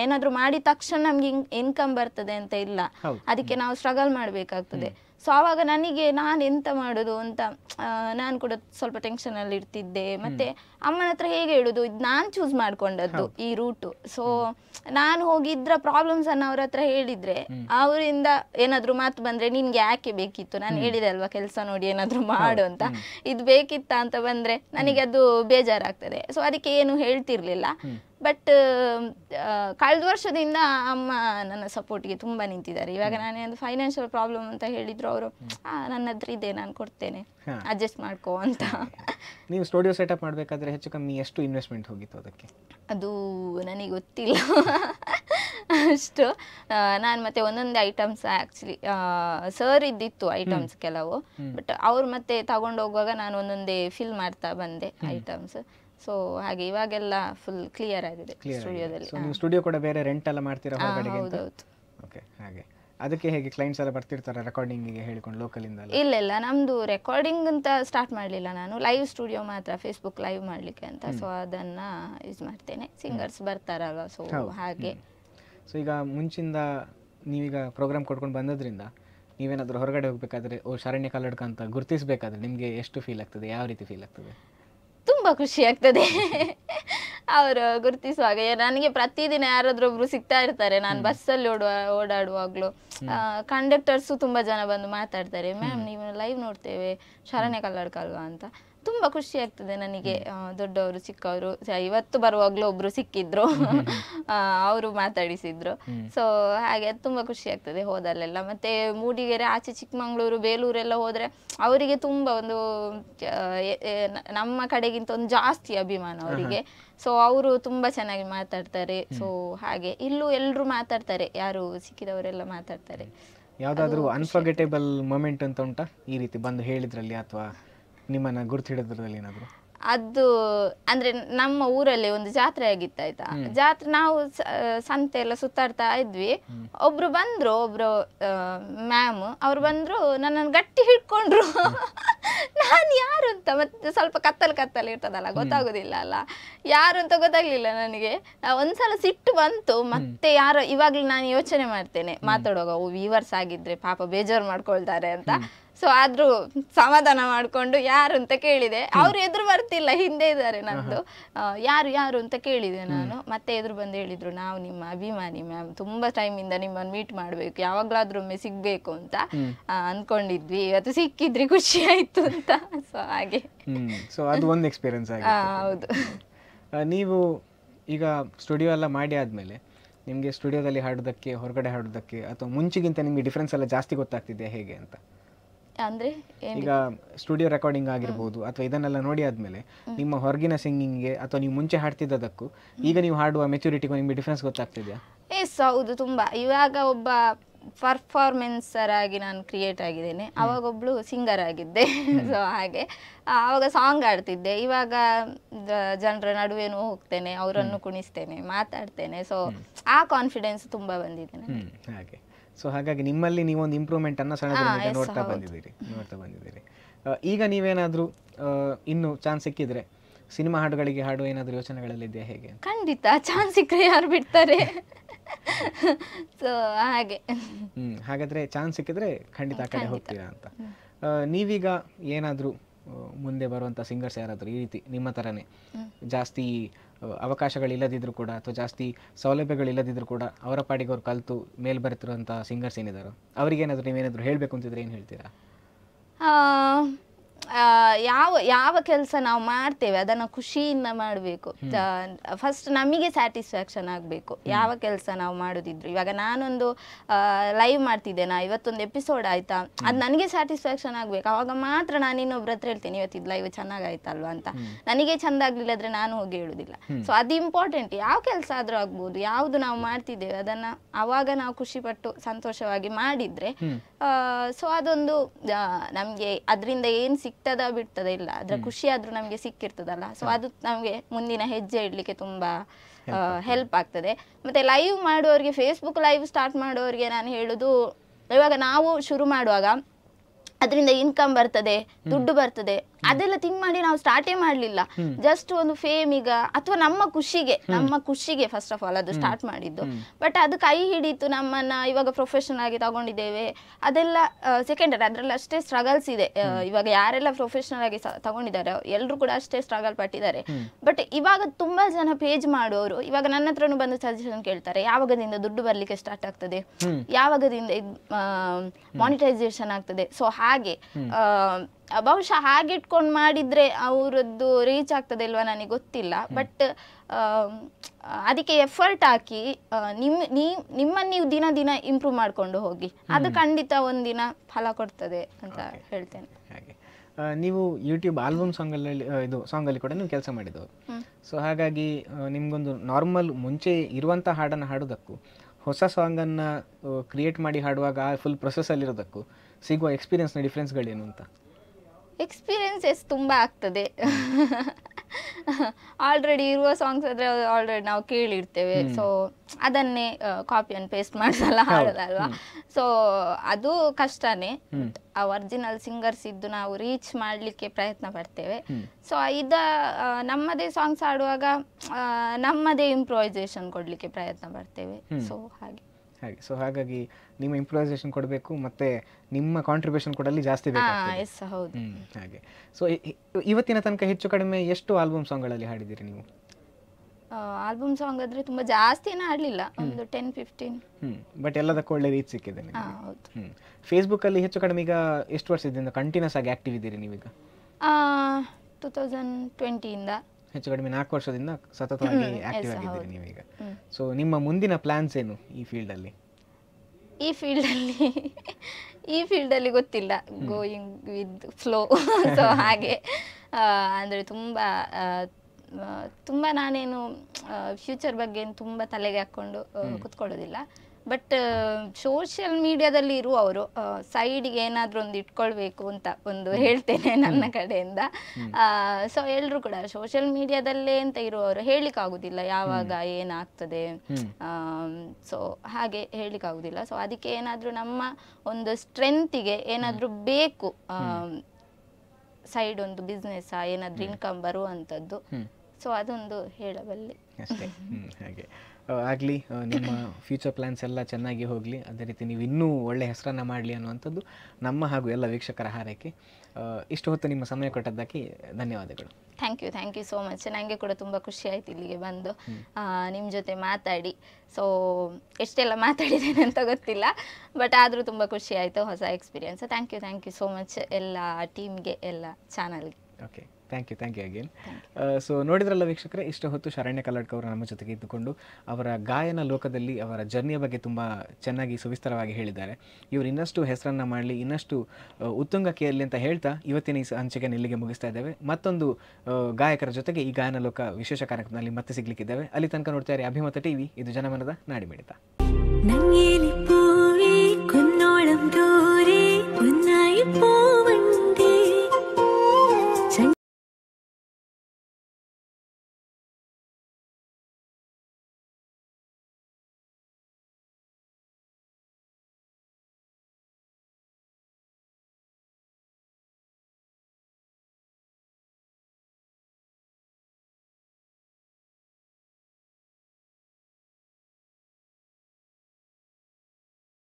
ಏನಾದರೂ ಮಾಡಿದ ತಕ್ಷಣ ನಮಗೆ ಇನ್ಕಮ್ ಬರ್ತದೆ ಅಂತ ಇಲ್ಲ ಅದಕ್ಕೆ ನಾವು ಸ್ಟ್ರಗಲ್ ಮಾಡಬೇಕಾಗ್ತದೆ ಸೊ ಆವಾಗ ನನಗೆ ನಾನು ಎಂತ ಮಾಡೋದು ಅಂತ ನಾನು ಕೂಡ ಸ್ವಲ್ಪ ಟೆನ್ಷನ್ ಅಲ್ಲಿ ಇರ್ತಿದ್ದೆ ಮತ್ತೆ ಅಮ್ಮನ ಹತ್ರ ಹೇಗೆ ಹೇಳೋದು ಇದು ನಾನು ಚೂಸ್ ಮಾಡ್ಕೊಂಡದ್ದು ಈ ರೂಟು ಸೊ ನಾನು ಹೋಗಿದ್ರ ಪ್ರಾಬ್ಲಮ್ಸ್ ಅನ್ನ ಅವ್ರ ಹತ್ರ ಹೇಳಿದ್ರೆ ಅವರಿಂದ ಏನಾದರೂ ಮಾತು ಬಂದ್ರೆ ನಿನ್ಗೆ ಯಾಕೆ ಬೇಕಿತ್ತು ನಾನು ಹೇಳಿದೆ ಅಲ್ವಾ ಕೆಲಸ ನೋಡಿ ಏನಾದರೂ ಮಾಡು ಅಂತ ಇದು ಬೇಕಿತ್ತ ಅಂತ ಬಂದ್ರೆ ನನಗೆ ಅದು ಬೇಜಾರಾಗ್ತದೆ ಸೊ ಅದಕ್ಕೆ ಏನು ಹೇಳ್ತಿರ್ಲಿಲ್ಲ ಬಟ್ ಕಳೆದ ವರ್ಷದಿಂದ ಅಮ್ಮ ನನ್ನ ಸಪೋರ್ಟ್ಗೆ ತುಂಬ ನಿಂತಿದ್ದಾರೆ ಇವಾಗ ನಾನೇ ಒಂದು ಫೈನಾನ್ಷಿಯಲ್ ಪ್ರಾಬ್ಲಮ್ ಅಂತ ಹೇಳಿದ್ರು ಅವರು ನನ್ನ ಹತ್ರ ಇದೆ ನಾನು ಕೊಡ್ತೇನೆ ಅಡ್ಜಸ್ಟ್ ಮಾಡ್ಕೋ ಅಂತ ನೀವು ಸ್ಟುಡಿಯೋ ಸೆಟಪ್ ಮಾಡಬೇಕಾದ್ರೆ ಹೆಚ್ಚು ಕಮ್ಮಿ ಎಷ್ಟು ಇನ್ವೆಸ್ಟ್ಮೆಂಟ್ ಹೋಗಿತ್ತು ಅದಕ್ಕೆ ಅದು ನನಗೆ ಗೊತ್ತಿಲ್ಲ ಅಷ್ಟು ನಾನು ಮತ್ತೆ ಒಂದೊಂದೇ ಐಟಮ್ಸ್ ಆ್ಯಕ್ಚುಲಿ ಸರ್ ಇದ್ದಿತ್ತು ಐಟಮ್ಸ್ ಕೆಲವು ಬಟ್ ಅವ್ರು ಮತ್ತೆ ತಗೊಂಡು ಹೋಗುವಾಗ ನಾನು ಒಂದೊಂದೇ ಫಿಲ್ ಮಾಡ್ತಾ ಬಂದೆ ಐಟಮ್ಸ್ ಸೊ ಹಾಗೆ ಇವಾಗೆಲ್ಲ ಫುಲ್ ಕ್ಲಿಯರ್ ಆಗಿದೆ ಸ್ಟುಡಿಯೋದಲ್ಲಿ ನೀವು ಸ್ಟುಡಿಯೋ ಕೂಡ ಬೇರೆ ರೆಂಟ್ ಎಲ್ಲ ಮಾಡ್ತೀರಾ ಹೊರಗಡೆ ಅಂತ ಓಕೆ ಹಾಗೆ ಅದಕ್ಕೆ ಹೇಗೆ ಕ್ಲೈಂಟ್ಸ್ ಎಲ್ಲ ಬರ್ತಿರ್ತಾರೆ ರೆಕಾರ್ಡಿಂಗಿಗೆ ಹೇಳಿಕೊಂಡು ಇಂದ ಇಲ್ಲ ಇಲ್ಲ ನಮ್ದು ರೆಕಾರ್ಡಿಂಗ್ ಅಂತ ಸ್ಟಾರ್ಟ್ ಮಾಡಲಿಲ್ಲ ನಾನು ಲೈವ್ ಸ್ಟುಡಿಯೋ ಮಾತ್ರ ಫೇಸ್ಬುಕ್ ಲೈವ್ ಮಾಡ್ಲಿಕ್ಕೆ ಅಂತ ಸೊ ಅದನ್ನ ಯೂಸ್ ಮಾಡ್ತೇನೆ ಸಿಂಗರ್ಸ್ ಬರ್ತಾರಲ್ಲ ಸೊ ಹಾಗೆ ಸೊ ಈಗ ಮುಂಚಿಂದ ನೀವೀಗ ಪ್ರೋಗ್ರಾಮ್ ಕೊಡ್ಕೊಂಡು ಬಂದದ್ರಿಂದ ನೀವೇನಾದ್ರೂ ಹೊರಗಡೆ ಹೋಗಬೇಕಾದ್ರೆ ಓ ಶರಣ್ಯ ಕಲ್ಲಡ್ಕ ಅಂತ ಗುರುತಿಸಬೇಕಾದ್ರೆ ನಿಮಗೆ ಎಷ್ಟು ಫೀಲ್ ಆಗ್ತದೆ ಯಾವ ರೀತಿ ಫೀಲ್ ಆಗ್ತದೆ ತುಂಬ ಆಗ್ತದೆ ಅವರು ಗುರುತಿಸುವಾಗ ನನಗೆ ಪ್ರತಿದಿನ ಯಾರಾದ್ರೊಬ್ರು ಸಿಗ್ತಾ ಇರ್ತಾರೆ ನಾನು ಬಸ್ಸಲ್ಲಿ ಓಡುವ ಓಡಾಡುವಾಗ್ಲೂ ಕಂಡಕ್ಟರ್ಸು ತುಂಬ ಜನ ಬಂದು ಮಾತಾಡ್ತಾರೆ ಮ್ಯಾಮ್ ನೀವು ಲೈವ್ ನೋಡ್ತೇವೆ ಶರಣ್ಯ ಕಲ್ಲಡ್ಕಲ್ವಾ ಅಂತ ತುಂಬ ಖುಷಿ ಆಗ್ತದೆ ನನಗೆ ದೊಡ್ಡವರು ಚಿಕ್ಕವರು ಇವತ್ತು ಬರುವಾಗಲೂ ಒಬ್ರು ಸಿಕ್ಕಿದ್ರು ಅವರು ಮಾತಾಡಿಸಿದ್ರು ಸೊ ಹಾಗೆ ಅದು ತುಂಬ ಖುಷಿ ಆಗ್ತದೆ ಹೋದಲ್ಲೆಲ್ಲ ಮತ್ತೆ ಮೂಡಿಗೆರೆ ಆಚೆ ಚಿಕ್ಕಮಂಗ್ಳೂರು ಬೇಲೂರೆಲ್ಲ ಹೋದ್ರೆ ಅವರಿಗೆ ತುಂಬಾ ಒಂದು ನಮ್ಮ ಕಡೆಗಿಂತ ಒಂದು ಜಾಸ್ತಿ ಅಭಿಮಾನ ಅವರಿಗೆ ಸೊ ಅವರು ತುಂಬಾ ಚೆನ್ನಾಗಿ ಮಾತಾಡ್ತಾರೆ ಸೊ ಹಾಗೆ ಇಲ್ಲೂ ಎಲ್ಲರೂ ಮಾತಾಡ್ತಾರೆ ಯಾರು ಸಿಕ್ಕಿದವರೆಲ್ಲ ಮಾತಾಡ್ತಾರೆ ಯಾವ್ದಾದ್ರು ಅನ್ಫರ್ಗೆಟೇಬಲ್ ಮೊಮೆಂಟ್ ಅಂತ ಉಂಟಾ ಈ ರೀತಿ ಬಂದು ಹೇಳಿದ್ರಲ್ಲಿ ಅಥವಾ ನಿಮ್ಮನ್ನ ಏನಾದ್ರು ಅದು ಅಂದ್ರೆ ನಮ್ಮ ಊರಲ್ಲಿ ಒಂದು ಜಾತ್ರೆ ಆಗಿತ್ತು ಆಯ್ತಾ ಜಾತ್ರೆ ನಾವು ಸಂತೆ ಎಲ್ಲ ಸುತ್ತಾಡ್ತಾ ಇದ್ವಿ ಒಬ್ರು ಬಂದ್ರು ಒಬ್ರು ಮ್ಯಾಮ್ ಅವ್ರು ಬಂದ್ರು ನನ್ನನ್ನು ಗಟ್ಟಿ ಹಿಡ್ಕೊಂಡ್ರು ನಾನು ಯಾರು ಅಂತ ಮತ್ತೆ ಸ್ವಲ್ಪ ಕತ್ತಲ್ ಕತ್ತಲ್ ಇರ್ತದಲ್ಲ ಗೊತ್ತಾಗುದಿಲ್ಲ ಅಲ್ಲ ಯಾರು ಅಂತ ಗೊತ್ತಾಗ್ಲಿಲ್ಲ ನನಗೆ ಒಂದ್ಸಲ ಸಿಟ್ಟು ಬಂತು ಮತ್ತೆ ಯಾರು ಇವಾಗ್ಲೂ ನಾನು ಯೋಚನೆ ಮಾಡ್ತೇನೆ ಮಾತಾಡುವಾಗ ಓ ವೀವರ್ಸ್ ಆಗಿದ್ರೆ ಪಾಪ ಬೇಜಾರು ಮಾಡ್ಕೊಳ್ತಾರೆ ಅಂತ ಸೊ ಆದ್ರೂ ಸಮಾಧಾನ ಮಾಡಿಕೊಂಡು ಯಾರು ಅಂತ ಕೇಳಿದೆ ಅವ್ರು ಎದುರು ಬರ್ತಿಲ್ಲ ಹಿಂದೆ ಇದ್ದಾರೆ ನಂದು ಯಾರು ಯಾರು ಅಂತ ಕೇಳಿದೆ ನಾನು ಮತ್ತೆ ಎದುರು ಬಂದು ಹೇಳಿದ್ರು ನಾವು ನಿಮ್ಮ ಅಭಿಮಾನಿ ಮ್ಯಾಮ್ ತುಂಬಾ ಟೈಮ್ ಇಂದ ನಿಮ್ಮನ್ನು ಮೀಟ್ ಮಾಡ್ಬೇಕು ಯಾವಾಗ್ಲಾದ್ರೂ ಒಮ್ಮೆ ಸಿಗ್ಬೇಕು ಅಂತ ಅನ್ಕೊಂಡಿದ್ವಿ ಇವತ್ತು ಸಿಕ್ಕಿದ್ರೆ ಖುಷಿ ಆಯ್ತು ಅಂತ ಸೊ ಹಾಗೆ ಸೊ ಅದು ಒಂದು ಎಕ್ಸ್ಪೀರಿಯನ್ಸ್ ಹೌದು ನೀವು ಈಗ ಸ್ಟುಡಿಯೋ ಎಲ್ಲ ಮಾಡಿ ಆದ್ಮೇಲೆ ನಿಮಗೆ ಸ್ಟುಡಿಯೋದಲ್ಲಿ ಹಾಡೋದಕ್ಕೆ ಹೊರಗಡೆ ಹಾಡೋದಕ್ಕೆ ಅಥವಾ ಮುಂಚೆಗಿಂತ ನಿಮಗೆ ಡಿಫ್ರೆನ್ಸ್ ಎಲ್ಲ ಜಾಸ್ತಿ ಗೊತ್ತಾಗ್ತಿದೆಯಾ ಹೇಗೆ ಅಂತ ಅಂದ್ರೆ ಈಗ ಸ್ಟುಡಿಯೋ ರೆಕಾರ್ಡಿಂಗ್ ಆಗಿರ್ಬೋದು ಅಥವಾ ಇದನ್ನೆಲ್ಲ ನೋಡಿ ಆದ್ಮೇಲೆ ನಿಮ್ಮ ಹೊರಗಿನ ಸಿಂಗಿಂಗ್ಗೆ ಅಥವಾ ನೀವು ಮುಂಚೆ ಹಾಡ್ತಿದ್ದದಕ್ಕೂ ಈಗ ನೀವು ಹಾಡುವ ಮೆಚುರಿಟಿಗೂ ನಿಮ್ಗೆ ಡಿಫ್ರೆನ್ಸ್ ಗೊತ್ತಾಗ್ತಿದ್ಯಾ ಎಸ್ ಹೌದು ತುಂಬಾ ಇವಾಗ ಒಬ್ಬ ಪರ್ಫಾರ್ಮೆನ್ಸರ್ ಆಗಿ ನಾನು ಕ್ರಿಯೇಟ್ ಆಗಿದ್ದೇನೆ ಅವಾಗೊಬ್ಳು ಸಿಂಗರ್ ಆಗಿದ್ದೆ ಸೊ ಹಾಗೆ ಆವಾಗ ಸಾಂಗ್ ಆಡ್ತಿದ್ದೆ ಇವಾಗ ಜನರ ನಡುವೆನು ಹೋಗ್ತೇನೆ ಅವರನ್ನು ಕುಣಿಸ್ತೇನೆ ಮಾತಾಡ್ತೇನೆ ಸೊ ಆ ಕಾನ್ಫಿಡೆನ್ಸ್ ತುಂಬಾ ಬಂದಿದೆ ಹಾಗೆ ಸೊ ಹಾಗಾಗಿ ನಿಮ್ಮಲ್ಲಿ ಒಂದು ಇಂಪ್ರೂವ್ಮೆಂಟ್ ಇಂಪ್ರೂವ್ಮೆಂಟನ್ನು ಸಣ್ಣ ನೋಡ್ತಾ ಬಂದಿದ್ದೀರಿ ನೋಡ್ತಾ ಬಂದಿದ್ದೀರಿ ಈಗ ನೀವೇನಾದರೂ ಇನ್ನು ಚಾನ್ಸ್ ಸಿಕ್ಕಿದ್ರೆ ಸಿನಿಮಾ ಹಾಡುಗಳಿಗೆ ಹಾಡು ಏನಾದರೂ ಇದೆಯಾ ಹೇಗೆ ಖಂಡಿತ ಚಾನ್ಸ್ ಸಿಕ್ಕರೆ ಯಾರು ಬಿಡ್ತಾರೆ ಸೊ ಹಾಗೆ ಹ್ಞೂ ಚಾನ್ಸ್ ಸಿಕ್ಕಿದ್ರೆ ಖಂಡಿತ ಆ ಕಡೆ ಹೋಗ್ತೀರಾ ಅಂತ ನೀವೀಗ ಏನಾದರೂ ಮುಂದೆ ಬರುವಂಥ ಸಿಂಗರ್ಸ್ ಯಾರಾದರೂ ಈ ರೀತಿ ನಿಮ್ಮ ಥರನೇ ಜಾಸ್ತಿ ಅವಕಾಶಗಳಿಲ್ಲದಿದ್ದರೂ ಕೂಡ ಅಥವಾ ಜಾಸ್ತಿ ಸೌಲಭ್ಯಗಳಿಲ್ಲದಿದ್ದರೂ ಕೂಡ ಅವರ ಪಾಡಿಗೆ ಅವ್ರು ಕಲಿತು ಮೇಲೆ ಬರ್ತಿರೋಂಥ ಸಿಂಗರ್ಸ್ ಏನಿದ್ದಾರೆ ಅವರಿಗೇನಾದರೂ ನೀವೇನಾದರೂ ಹೇಳಬೇಕು ಅಂತಿದ್ರೆ ಏನು ಹೇಳ್ತೀರಾ ಯಾವ ಯಾವ ಕೆಲಸ ನಾವು ಮಾಡ್ತೇವೆ ಅದನ್ನು ಖುಷಿಯಿಂದ ಮಾಡಬೇಕು ಫಸ್ಟ್ ನಮಗೆ ಸ್ಯಾಟಿಸ್ಫ್ಯಾಕ್ಷನ್ ಆಗಬೇಕು ಯಾವ ಕೆಲಸ ನಾವು ಮಾಡೋದಿದ್ರು ಇವಾಗ ನಾನೊಂದು ಲೈವ್ ನಾ ಇವತ್ತೊಂದು ಎಪಿಸೋಡ್ ಆಯ್ತಾ ಅದು ನನಗೆ ಸ್ಯಾಟಿಸ್ಫ್ಯಾಕ್ಷನ್ ಆಗಬೇಕು ಅವಾಗ ಮಾತ್ರ ನಾನು ಇನ್ನೊಬ್ರ ಹತ್ರ ಹೇಳ್ತೇನೆ ಇವತ್ತಿದ್ ಲೈವ್ ಚೆನ್ನಾಗಾಯ್ತಲ್ವಾ ಅಂತ ನನಗೆ ಚಂದ ನಾನು ಹೋಗಿ ಹೇಳುದಿಲ್ಲ ಸೊ ಅದು ಇಂಪಾರ್ಟೆಂಟ್ ಯಾವ ಕೆಲಸ ಆದರೂ ಆಗ್ಬೋದು ಯಾವುದು ನಾವು ಮಾಡ್ತಿದ್ದೇವೆ ಅದನ್ನು ಅವಾಗ ನಾವು ಖುಷಿಪಟ್ಟು ಸಂತೋಷವಾಗಿ ಮಾಡಿದರೆ ಸೊ ಅದೊಂದು ನಮಗೆ ಅದರಿಂದ ಏನು ಸಿಕ್ ಸಿಗ್ತದ ಬಿಡ್ತದ ಇಲ್ಲ ಅದ್ರ ಖುಷಿ ಆದ್ರೂ ನಮಗೆ ಸಿಕ್ಕಿರ್ತದಲ್ಲ ಸೊ ಅದು ನಮಗೆ ಮುಂದಿನ ಹೆಜ್ಜೆ ಇಡ್ಲಿಕ್ಕೆ ತುಂಬಾ ಹೆಲ್ಪ್ ಆಗ್ತದೆ ಮತ್ತೆ ಲೈವ್ ಮಾಡುವವರಿಗೆ ಫೇಸ್ಬುಕ್ ಲೈವ್ ಸ್ಟಾರ್ಟ್ ಮಾಡುವವರಿಗೆ ನಾನು ಹೇಳುದು ಇವಾಗ ನಾವು ಶುರು ಮಾಡುವಾಗ ಅದರಿಂದ ಇನ್ಕಮ್ ಬರ್ತದೆ ದುಡ್ಡು ಬರ್ತದೆ ಅದೆಲ್ಲ ಥಿಂಕ್ ಮಾಡಿ ನಾವು ಸ್ಟಾರ್ಟೇ ಮಾಡ್ಲಿಲ್ಲ ಜಸ್ಟ್ ಒಂದು ಫೇಮ್ ಈಗ ಅಥವಾ ನಮ್ಮ ಖುಷಿಗೆ ನಮ್ಮ ಖುಷಿಗೆ ಫಸ್ಟ್ ಆಫ್ ಆಲ್ ಅದು ಸ್ಟಾರ್ಟ್ ಮಾಡಿದ್ದು ಬಟ್ ಅದು ಕೈ ಹಿಡಿತು ನಮ್ಮನ್ನ ಇವಾಗ ಪ್ರೊಫೆಷನಲ್ ಆಗಿ ತಗೊಂಡಿದ್ದೇವೆ ಅದೆಲ್ಲ ಸೆಕೆಂಡ್ ಅದರಲ್ಲಿ ಅಷ್ಟೇ ಸ್ಟ್ರಗಲ್ಸ್ ಇದೆ ಇವಾಗ ಯಾರೆಲ್ಲ ಪ್ರೊಫೆಷನಲ್ ಆಗಿ ತಗೊಂಡಿದ್ದಾರೆ ಎಲ್ಲರೂ ಕೂಡ ಅಷ್ಟೇ ಸ್ಟ್ರಗಲ್ ಪಟ್ಟಿದ್ದಾರೆ ಬಟ್ ಇವಾಗ ತುಂಬಾ ಜನ ಪೇಜ್ ಮಾಡುವವರು ಇವಾಗ ನನ್ನ ಹತ್ರನೂ ಬಂದು ಸಜೆಷನ್ ಕೇಳ್ತಾರೆ ಯಾವಾಗದಿಂದ ದುಡ್ಡು ಬರ್ಲಿಕ್ಕೆ ಸ್ಟಾರ್ಟ್ ಆಗ್ತದೆ ಯಾವಾಗದಿಂದ ಮಾನಿಟೈಸೇಷನ್ ಆಗ್ತದೆ ಸೊ ಹಾಗೆ ಬಹುಶಃ ಇಟ್ಕೊಂಡು ಮಾಡಿದರೆ ಅವರದ್ದು ರೀಚ್ ಆಗ್ತದೆ ಇಲ್ವಾ ನನಗೆ ಗೊತ್ತಿಲ್ಲ ಬಟ್ ಅದಕ್ಕೆ ಎಫರ್ಟ್ ಹಾಕಿ ನಿಮ್ಮ ನೀವು ನಿಮ್ಮನ್ನು ನೀವು ದಿನ ದಿನ ಇಂಪ್ರೂವ್ ಮಾಡಿಕೊಂಡು ಹೋಗಿ ಅದು ಖಂಡಿತ ಒಂದಿನ ಫಲ ಕೊಡ್ತದೆ ಅಂತ ಹೇಳ್ತೇನೆ ನೀವು ಯೂಟ್ಯೂಬ್ ಆಲ್ಬಮ್ ಸಾಂಗಲ್ಲಿ ಇದು ಸಾಂಗಲ್ಲಿ ಕೂಡ ನೀವು ಕೆಲಸ ಮಾಡಿದವರು ಸೊ ಹಾಗಾಗಿ ನಿಮಗೊಂದು ನಾರ್ಮಲ್ ಮುಂಚೆ ಇರುವಂಥ ಹಾಡನ್ನು ಹಾಡೋದಕ್ಕೂ ಹೊಸ ಸಾಂಗನ್ನು ಕ್ರಿಯೇಟ್ ಮಾಡಿ ಹಾಡುವಾಗ ಆ ಫುಲ್ ಪ್ರೊಸೆಸಲ್ಲಿರೋದಕ್ಕೂ ಸಿಗುವ ಎಕ್ಸ್ಪೀರಿಯನ್ಸ್ನ ಡಿಫ್ರೆನ್ಸ್ಗಳೇನು ಅಂತ ಎಕ್ಸ್ಪೀರಿಯನ್ಸಸ್ ತುಂಬ ಆಗ್ತದೆ ಆಲ್ರೆಡಿ ಇರುವ ಸಾಂಗ್ಸ್ ಆದರೆ ಆಲ್ರೆಡಿ ನಾವು ಕೇಳಿರ್ತೇವೆ ಸೊ ಅದನ್ನೇ ಕಾಪಿ ಅಂಡ್ ಪೇಸ್ಟ್ ಮಾಡಿಸಲ್ಲ ಹಾಡೋದಲ್ವಾ ಸೊ ಅದು ಕಷ್ಟನೇ ಆ ಒರಿಜಿನಲ್ ಸಿಂಗರ್ಸ್ ಇದ್ದು ನಾವು ರೀಚ್ ಮಾಡಲಿಕ್ಕೆ ಪ್ರಯತ್ನ ಪಡ್ತೇವೆ ಸೊ ಇದ ನಮ್ಮದೇ ಸಾಂಗ್ಸ್ ಆಡುವಾಗ ನಮ್ಮದೇ ಇಂಪ್ರೊವೈಸೇಷನ್ ಕೊಡ್ಲಿಕ್ಕೆ ಪ್ರಯತ್ನ ಪಡ್ತೇವೆ ಸೊ ಹಾಗೆ ಹಾಗೆ ಸೊ ಹಾಗಾಗಿ ನಿಮ್ಮ ಇಂಪ್ರೂವೈಸೇಷನ್ ಕೊಡಬೇಕು ಮತ್ತೆ ನಿಮ್ಮ ಕಾಂಟ್ರಿಬ್ಯೂಷನ್ ಕೊಡಲಿ ಜಾಸ್ತಿ ಬೇಕು ಹೌದು ಹಾಗೆ ಸೊ ಇವತ್ತಿನ ತನಕ ಹೆಚ್ಚು ಕಡಿಮೆ ಎಷ್ಟು ಆಲ್ಬಮ್ ಸಾಂಗ್ಗಳಲ್ಲಿ ಹಾಡಿದಿರಿ ನೀವು ಆಲ್ಬಮ್ ಸಾಂಗ್ ಆದ್ರೆ ತುಂಬಾ ಜಾಸ್ತಿ ಏನೂ ಹಾಡಲಿಲ್ಲ ಒಂದು ಟೆನ್ ಫಿಫ್ಟೀನ್ ಬಟ್ ಎಲ್ಲದಕ್ಕೂ ಒಳ್ಳೆ ರೀಚ್ ಸಿಕ್ಕಿದೆ ಹೌದು ಅಲ್ಲಿ ಹೆಚ್ಚು ಕಡಿಮೆ ಈಗ ಎಷ್ಟು ವರ್ಷದಿಂದ ಕಂಟಿನ್ಯೂಸ್ ಆಗಿ ಆಕ್ಟಿವ್ ಇದ್ದೀರಿ ನೀವು ಈಗ ಟೂ ತೌಸಂಡ್ ಟ್ವೆಂಟಿಯಿಂದ ಹೆಚ್ಚು ಕಡಿಮೆ ನಾಲ್ಕು ವರ್ಷದಿಂದ ಸತತವಾಗಿ ಆಕ್ಟಿವ್ ಆಗಿದ್ದೀರಿ ನೀವೀಗ ಸೊ ನಿಮ್ಮ ಮುಂದಿನ ಪ್ಲಾನ್ಸ್ ಏನು ಈ ಫೀಲ್ಡ್ ಅಲ್ಲಿ ಈ ಫೀಲ್ಡ್ ಅಲ್ಲಿ ಈ ಫೀಲ್ಡ್ ಅಲ್ಲಿ ಗೊತ್ತಿಲ್ಲ ಗೋಯಿಂಗ್ ವಿತ್ ಫ್ಲೋ ಸೊ ಹಾಗೆ ಅಂದರೆ ತುಂಬ ತುಂಬಾ ನಾನೇನು ಫ್ಯೂಚರ್ ಬಗ್ಗೆ ತುಂಬಾ ತಲೆಗೆ ಹಾಕ್ಕೊಂಡು ಕುತ್ಕೊಳ್ಳೋದಿಲ್ಲ ಬಟ್ ಸೋಷಿಯಲ್ uh, ಮೀಡಿಯಾದಲ್ಲಿ ಇರುವವರು ಸೈಡ್ಗೆ ಏನಾದರೂ ಒಂದು ಇಟ್ಕೊಳ್ಬೇಕು ಅಂತ ಒಂದು ಹೇಳ್ತೇನೆ ನನ್ನ ಕಡೆಯಿಂದ ಸೊ ಎಲ್ಲರೂ ಕೂಡ ಸೋಷಿಯಲ್ ಮೀಡಿಯಾದಲ್ಲೇ ಅಂತ ಇರುವವರು ಹೇಳಿಕ್ಕಾಗುದಿಲ್ಲ ಯಾವಾಗ ಏನಾಗ್ತದೆ ಸೊ ಹಾಗೆ ಆಗುದಿಲ್ಲ ಸೊ ಅದಕ್ಕೆ ಏನಾದರೂ ನಮ್ಮ ಒಂದು ಸ್ಟ್ರೆಂತಿಗೆ ಏನಾದರೂ ಬೇಕು ಸೈಡ್ ಒಂದು ಬಿಸ್ನೆಸ್ ಏನಾದರೂ ಇನ್ಕಮ್ ಬರುವಂಥದ್ದು ಸೊ ಅದೊಂದು ಹೇಳಬಲ್ಲೆ ಅಷ್ಟೇ ಹಾಗೆ ಆಗಲಿ ನಿಮ್ಮ ಫ್ಯೂಚರ್ ಪ್ಲ್ಯಾನ್ಸ್ ಎಲ್ಲ ಚೆನ್ನಾಗಿ ಹೋಗಲಿ ಅದೇ ರೀತಿ ನೀವು ಇನ್ನೂ ಒಳ್ಳೆಯ ಹೆಸರನ್ನು ಮಾಡಲಿ ಅನ್ನುವಂಥದ್ದು ನಮ್ಮ ಹಾಗೂ ಎಲ್ಲ ವೀಕ್ಷಕರ ಹಾರೈಕೆ ಇಷ್ಟು ಹೊತ್ತು ನಿಮ್ಮ ಸಮಯ ಕೊಟ್ಟದ್ದಕ್ಕೆ ಧನ್ಯವಾದಗಳು thank you thank you so much ನನಗೆ ಕೂಡ ತುಂಬ ಖುಷಿ ಆಯಿತು ಇಲ್ಲಿಗೆ ಬಂದು ನಿಮ್ಮ ಜೊತೆ ಮಾತಾಡಿ ಸೊ ಎಷ್ಟೆಲ್ಲ ಮಾತಾಡಿದ್ದೇನೆ ಅಂತ ಗೊತ್ತಿಲ್ಲ ಬಟ್ ಆದರೂ ತುಂಬ ಖುಷಿ ಆಯಿತು ಹೊಸ experience thank you thank you so much ಎಲ್ಲ ಟೀಮ್ಗೆ ಎಲ್ಲ ಚಾನಲ್ಗೆ okay thank you thank you again so ನೋಡಿದ್ರಲ್ಲ ವೀಕ್ಷಕರೇ ಇಷ್ಟು ಹೊತ್ತು ಶರಣ್ಯ ಕಲ್ಲಾಡ್ಕ ಅವರು ನಮ್ಮ ಜೊತೆಗೆ ಇದ್ದುಕೊಂಡು ಅವರ ಗಾಯನ ಲೋಕದಲ್ಲಿ ಅವರ ಜರ್ನಿಯ ಬಗ್ಗೆ ತುಂಬ ಚೆನ್ನಾಗಿ ಸುವಿಸ್ತರವಾಗಿ ಹೇಳಿದ್ದಾರೆ ಇವರು ಇನ್ನಷ್ಟು ಹೆಸರನ್ನು ಮಾಡಲಿ ಇನ್ನಷ್ಟು ಉತ್ತುಂಗಕ್ಕೆ ಇರಲಿ ಅಂತ ಹೇಳ್ತಾ ಇವತ್ತಿನ ಈ ಅಂಚೆಗೆ ನಿಲ್ಲಿಗೆ ಮುಗಿಸ್ತಾ ಇದ್ದೇವೆ ಮತ್ತೊಂದು ಗಾಯಕರ ಜೊತೆಗೆ ಈ ಗಾಯನ ಲೋಕ ವಿಶೇಷ ಕಾರ್ಯಕ್ರಮದಲ್ಲಿ ಮತ್ತೆ ಸಿಗ್ಲಿಕ್ಕಿದ್ದೇವೆ ಅಲ್ಲಿ ತನಕ ನೋಡ್ತಾ ಇದ್ದಾರೆ ಅಭಿಮತ ಟಿವಿ ಇದು ಜನಮನದ ನಾಡಿ ಮಿಡಿತ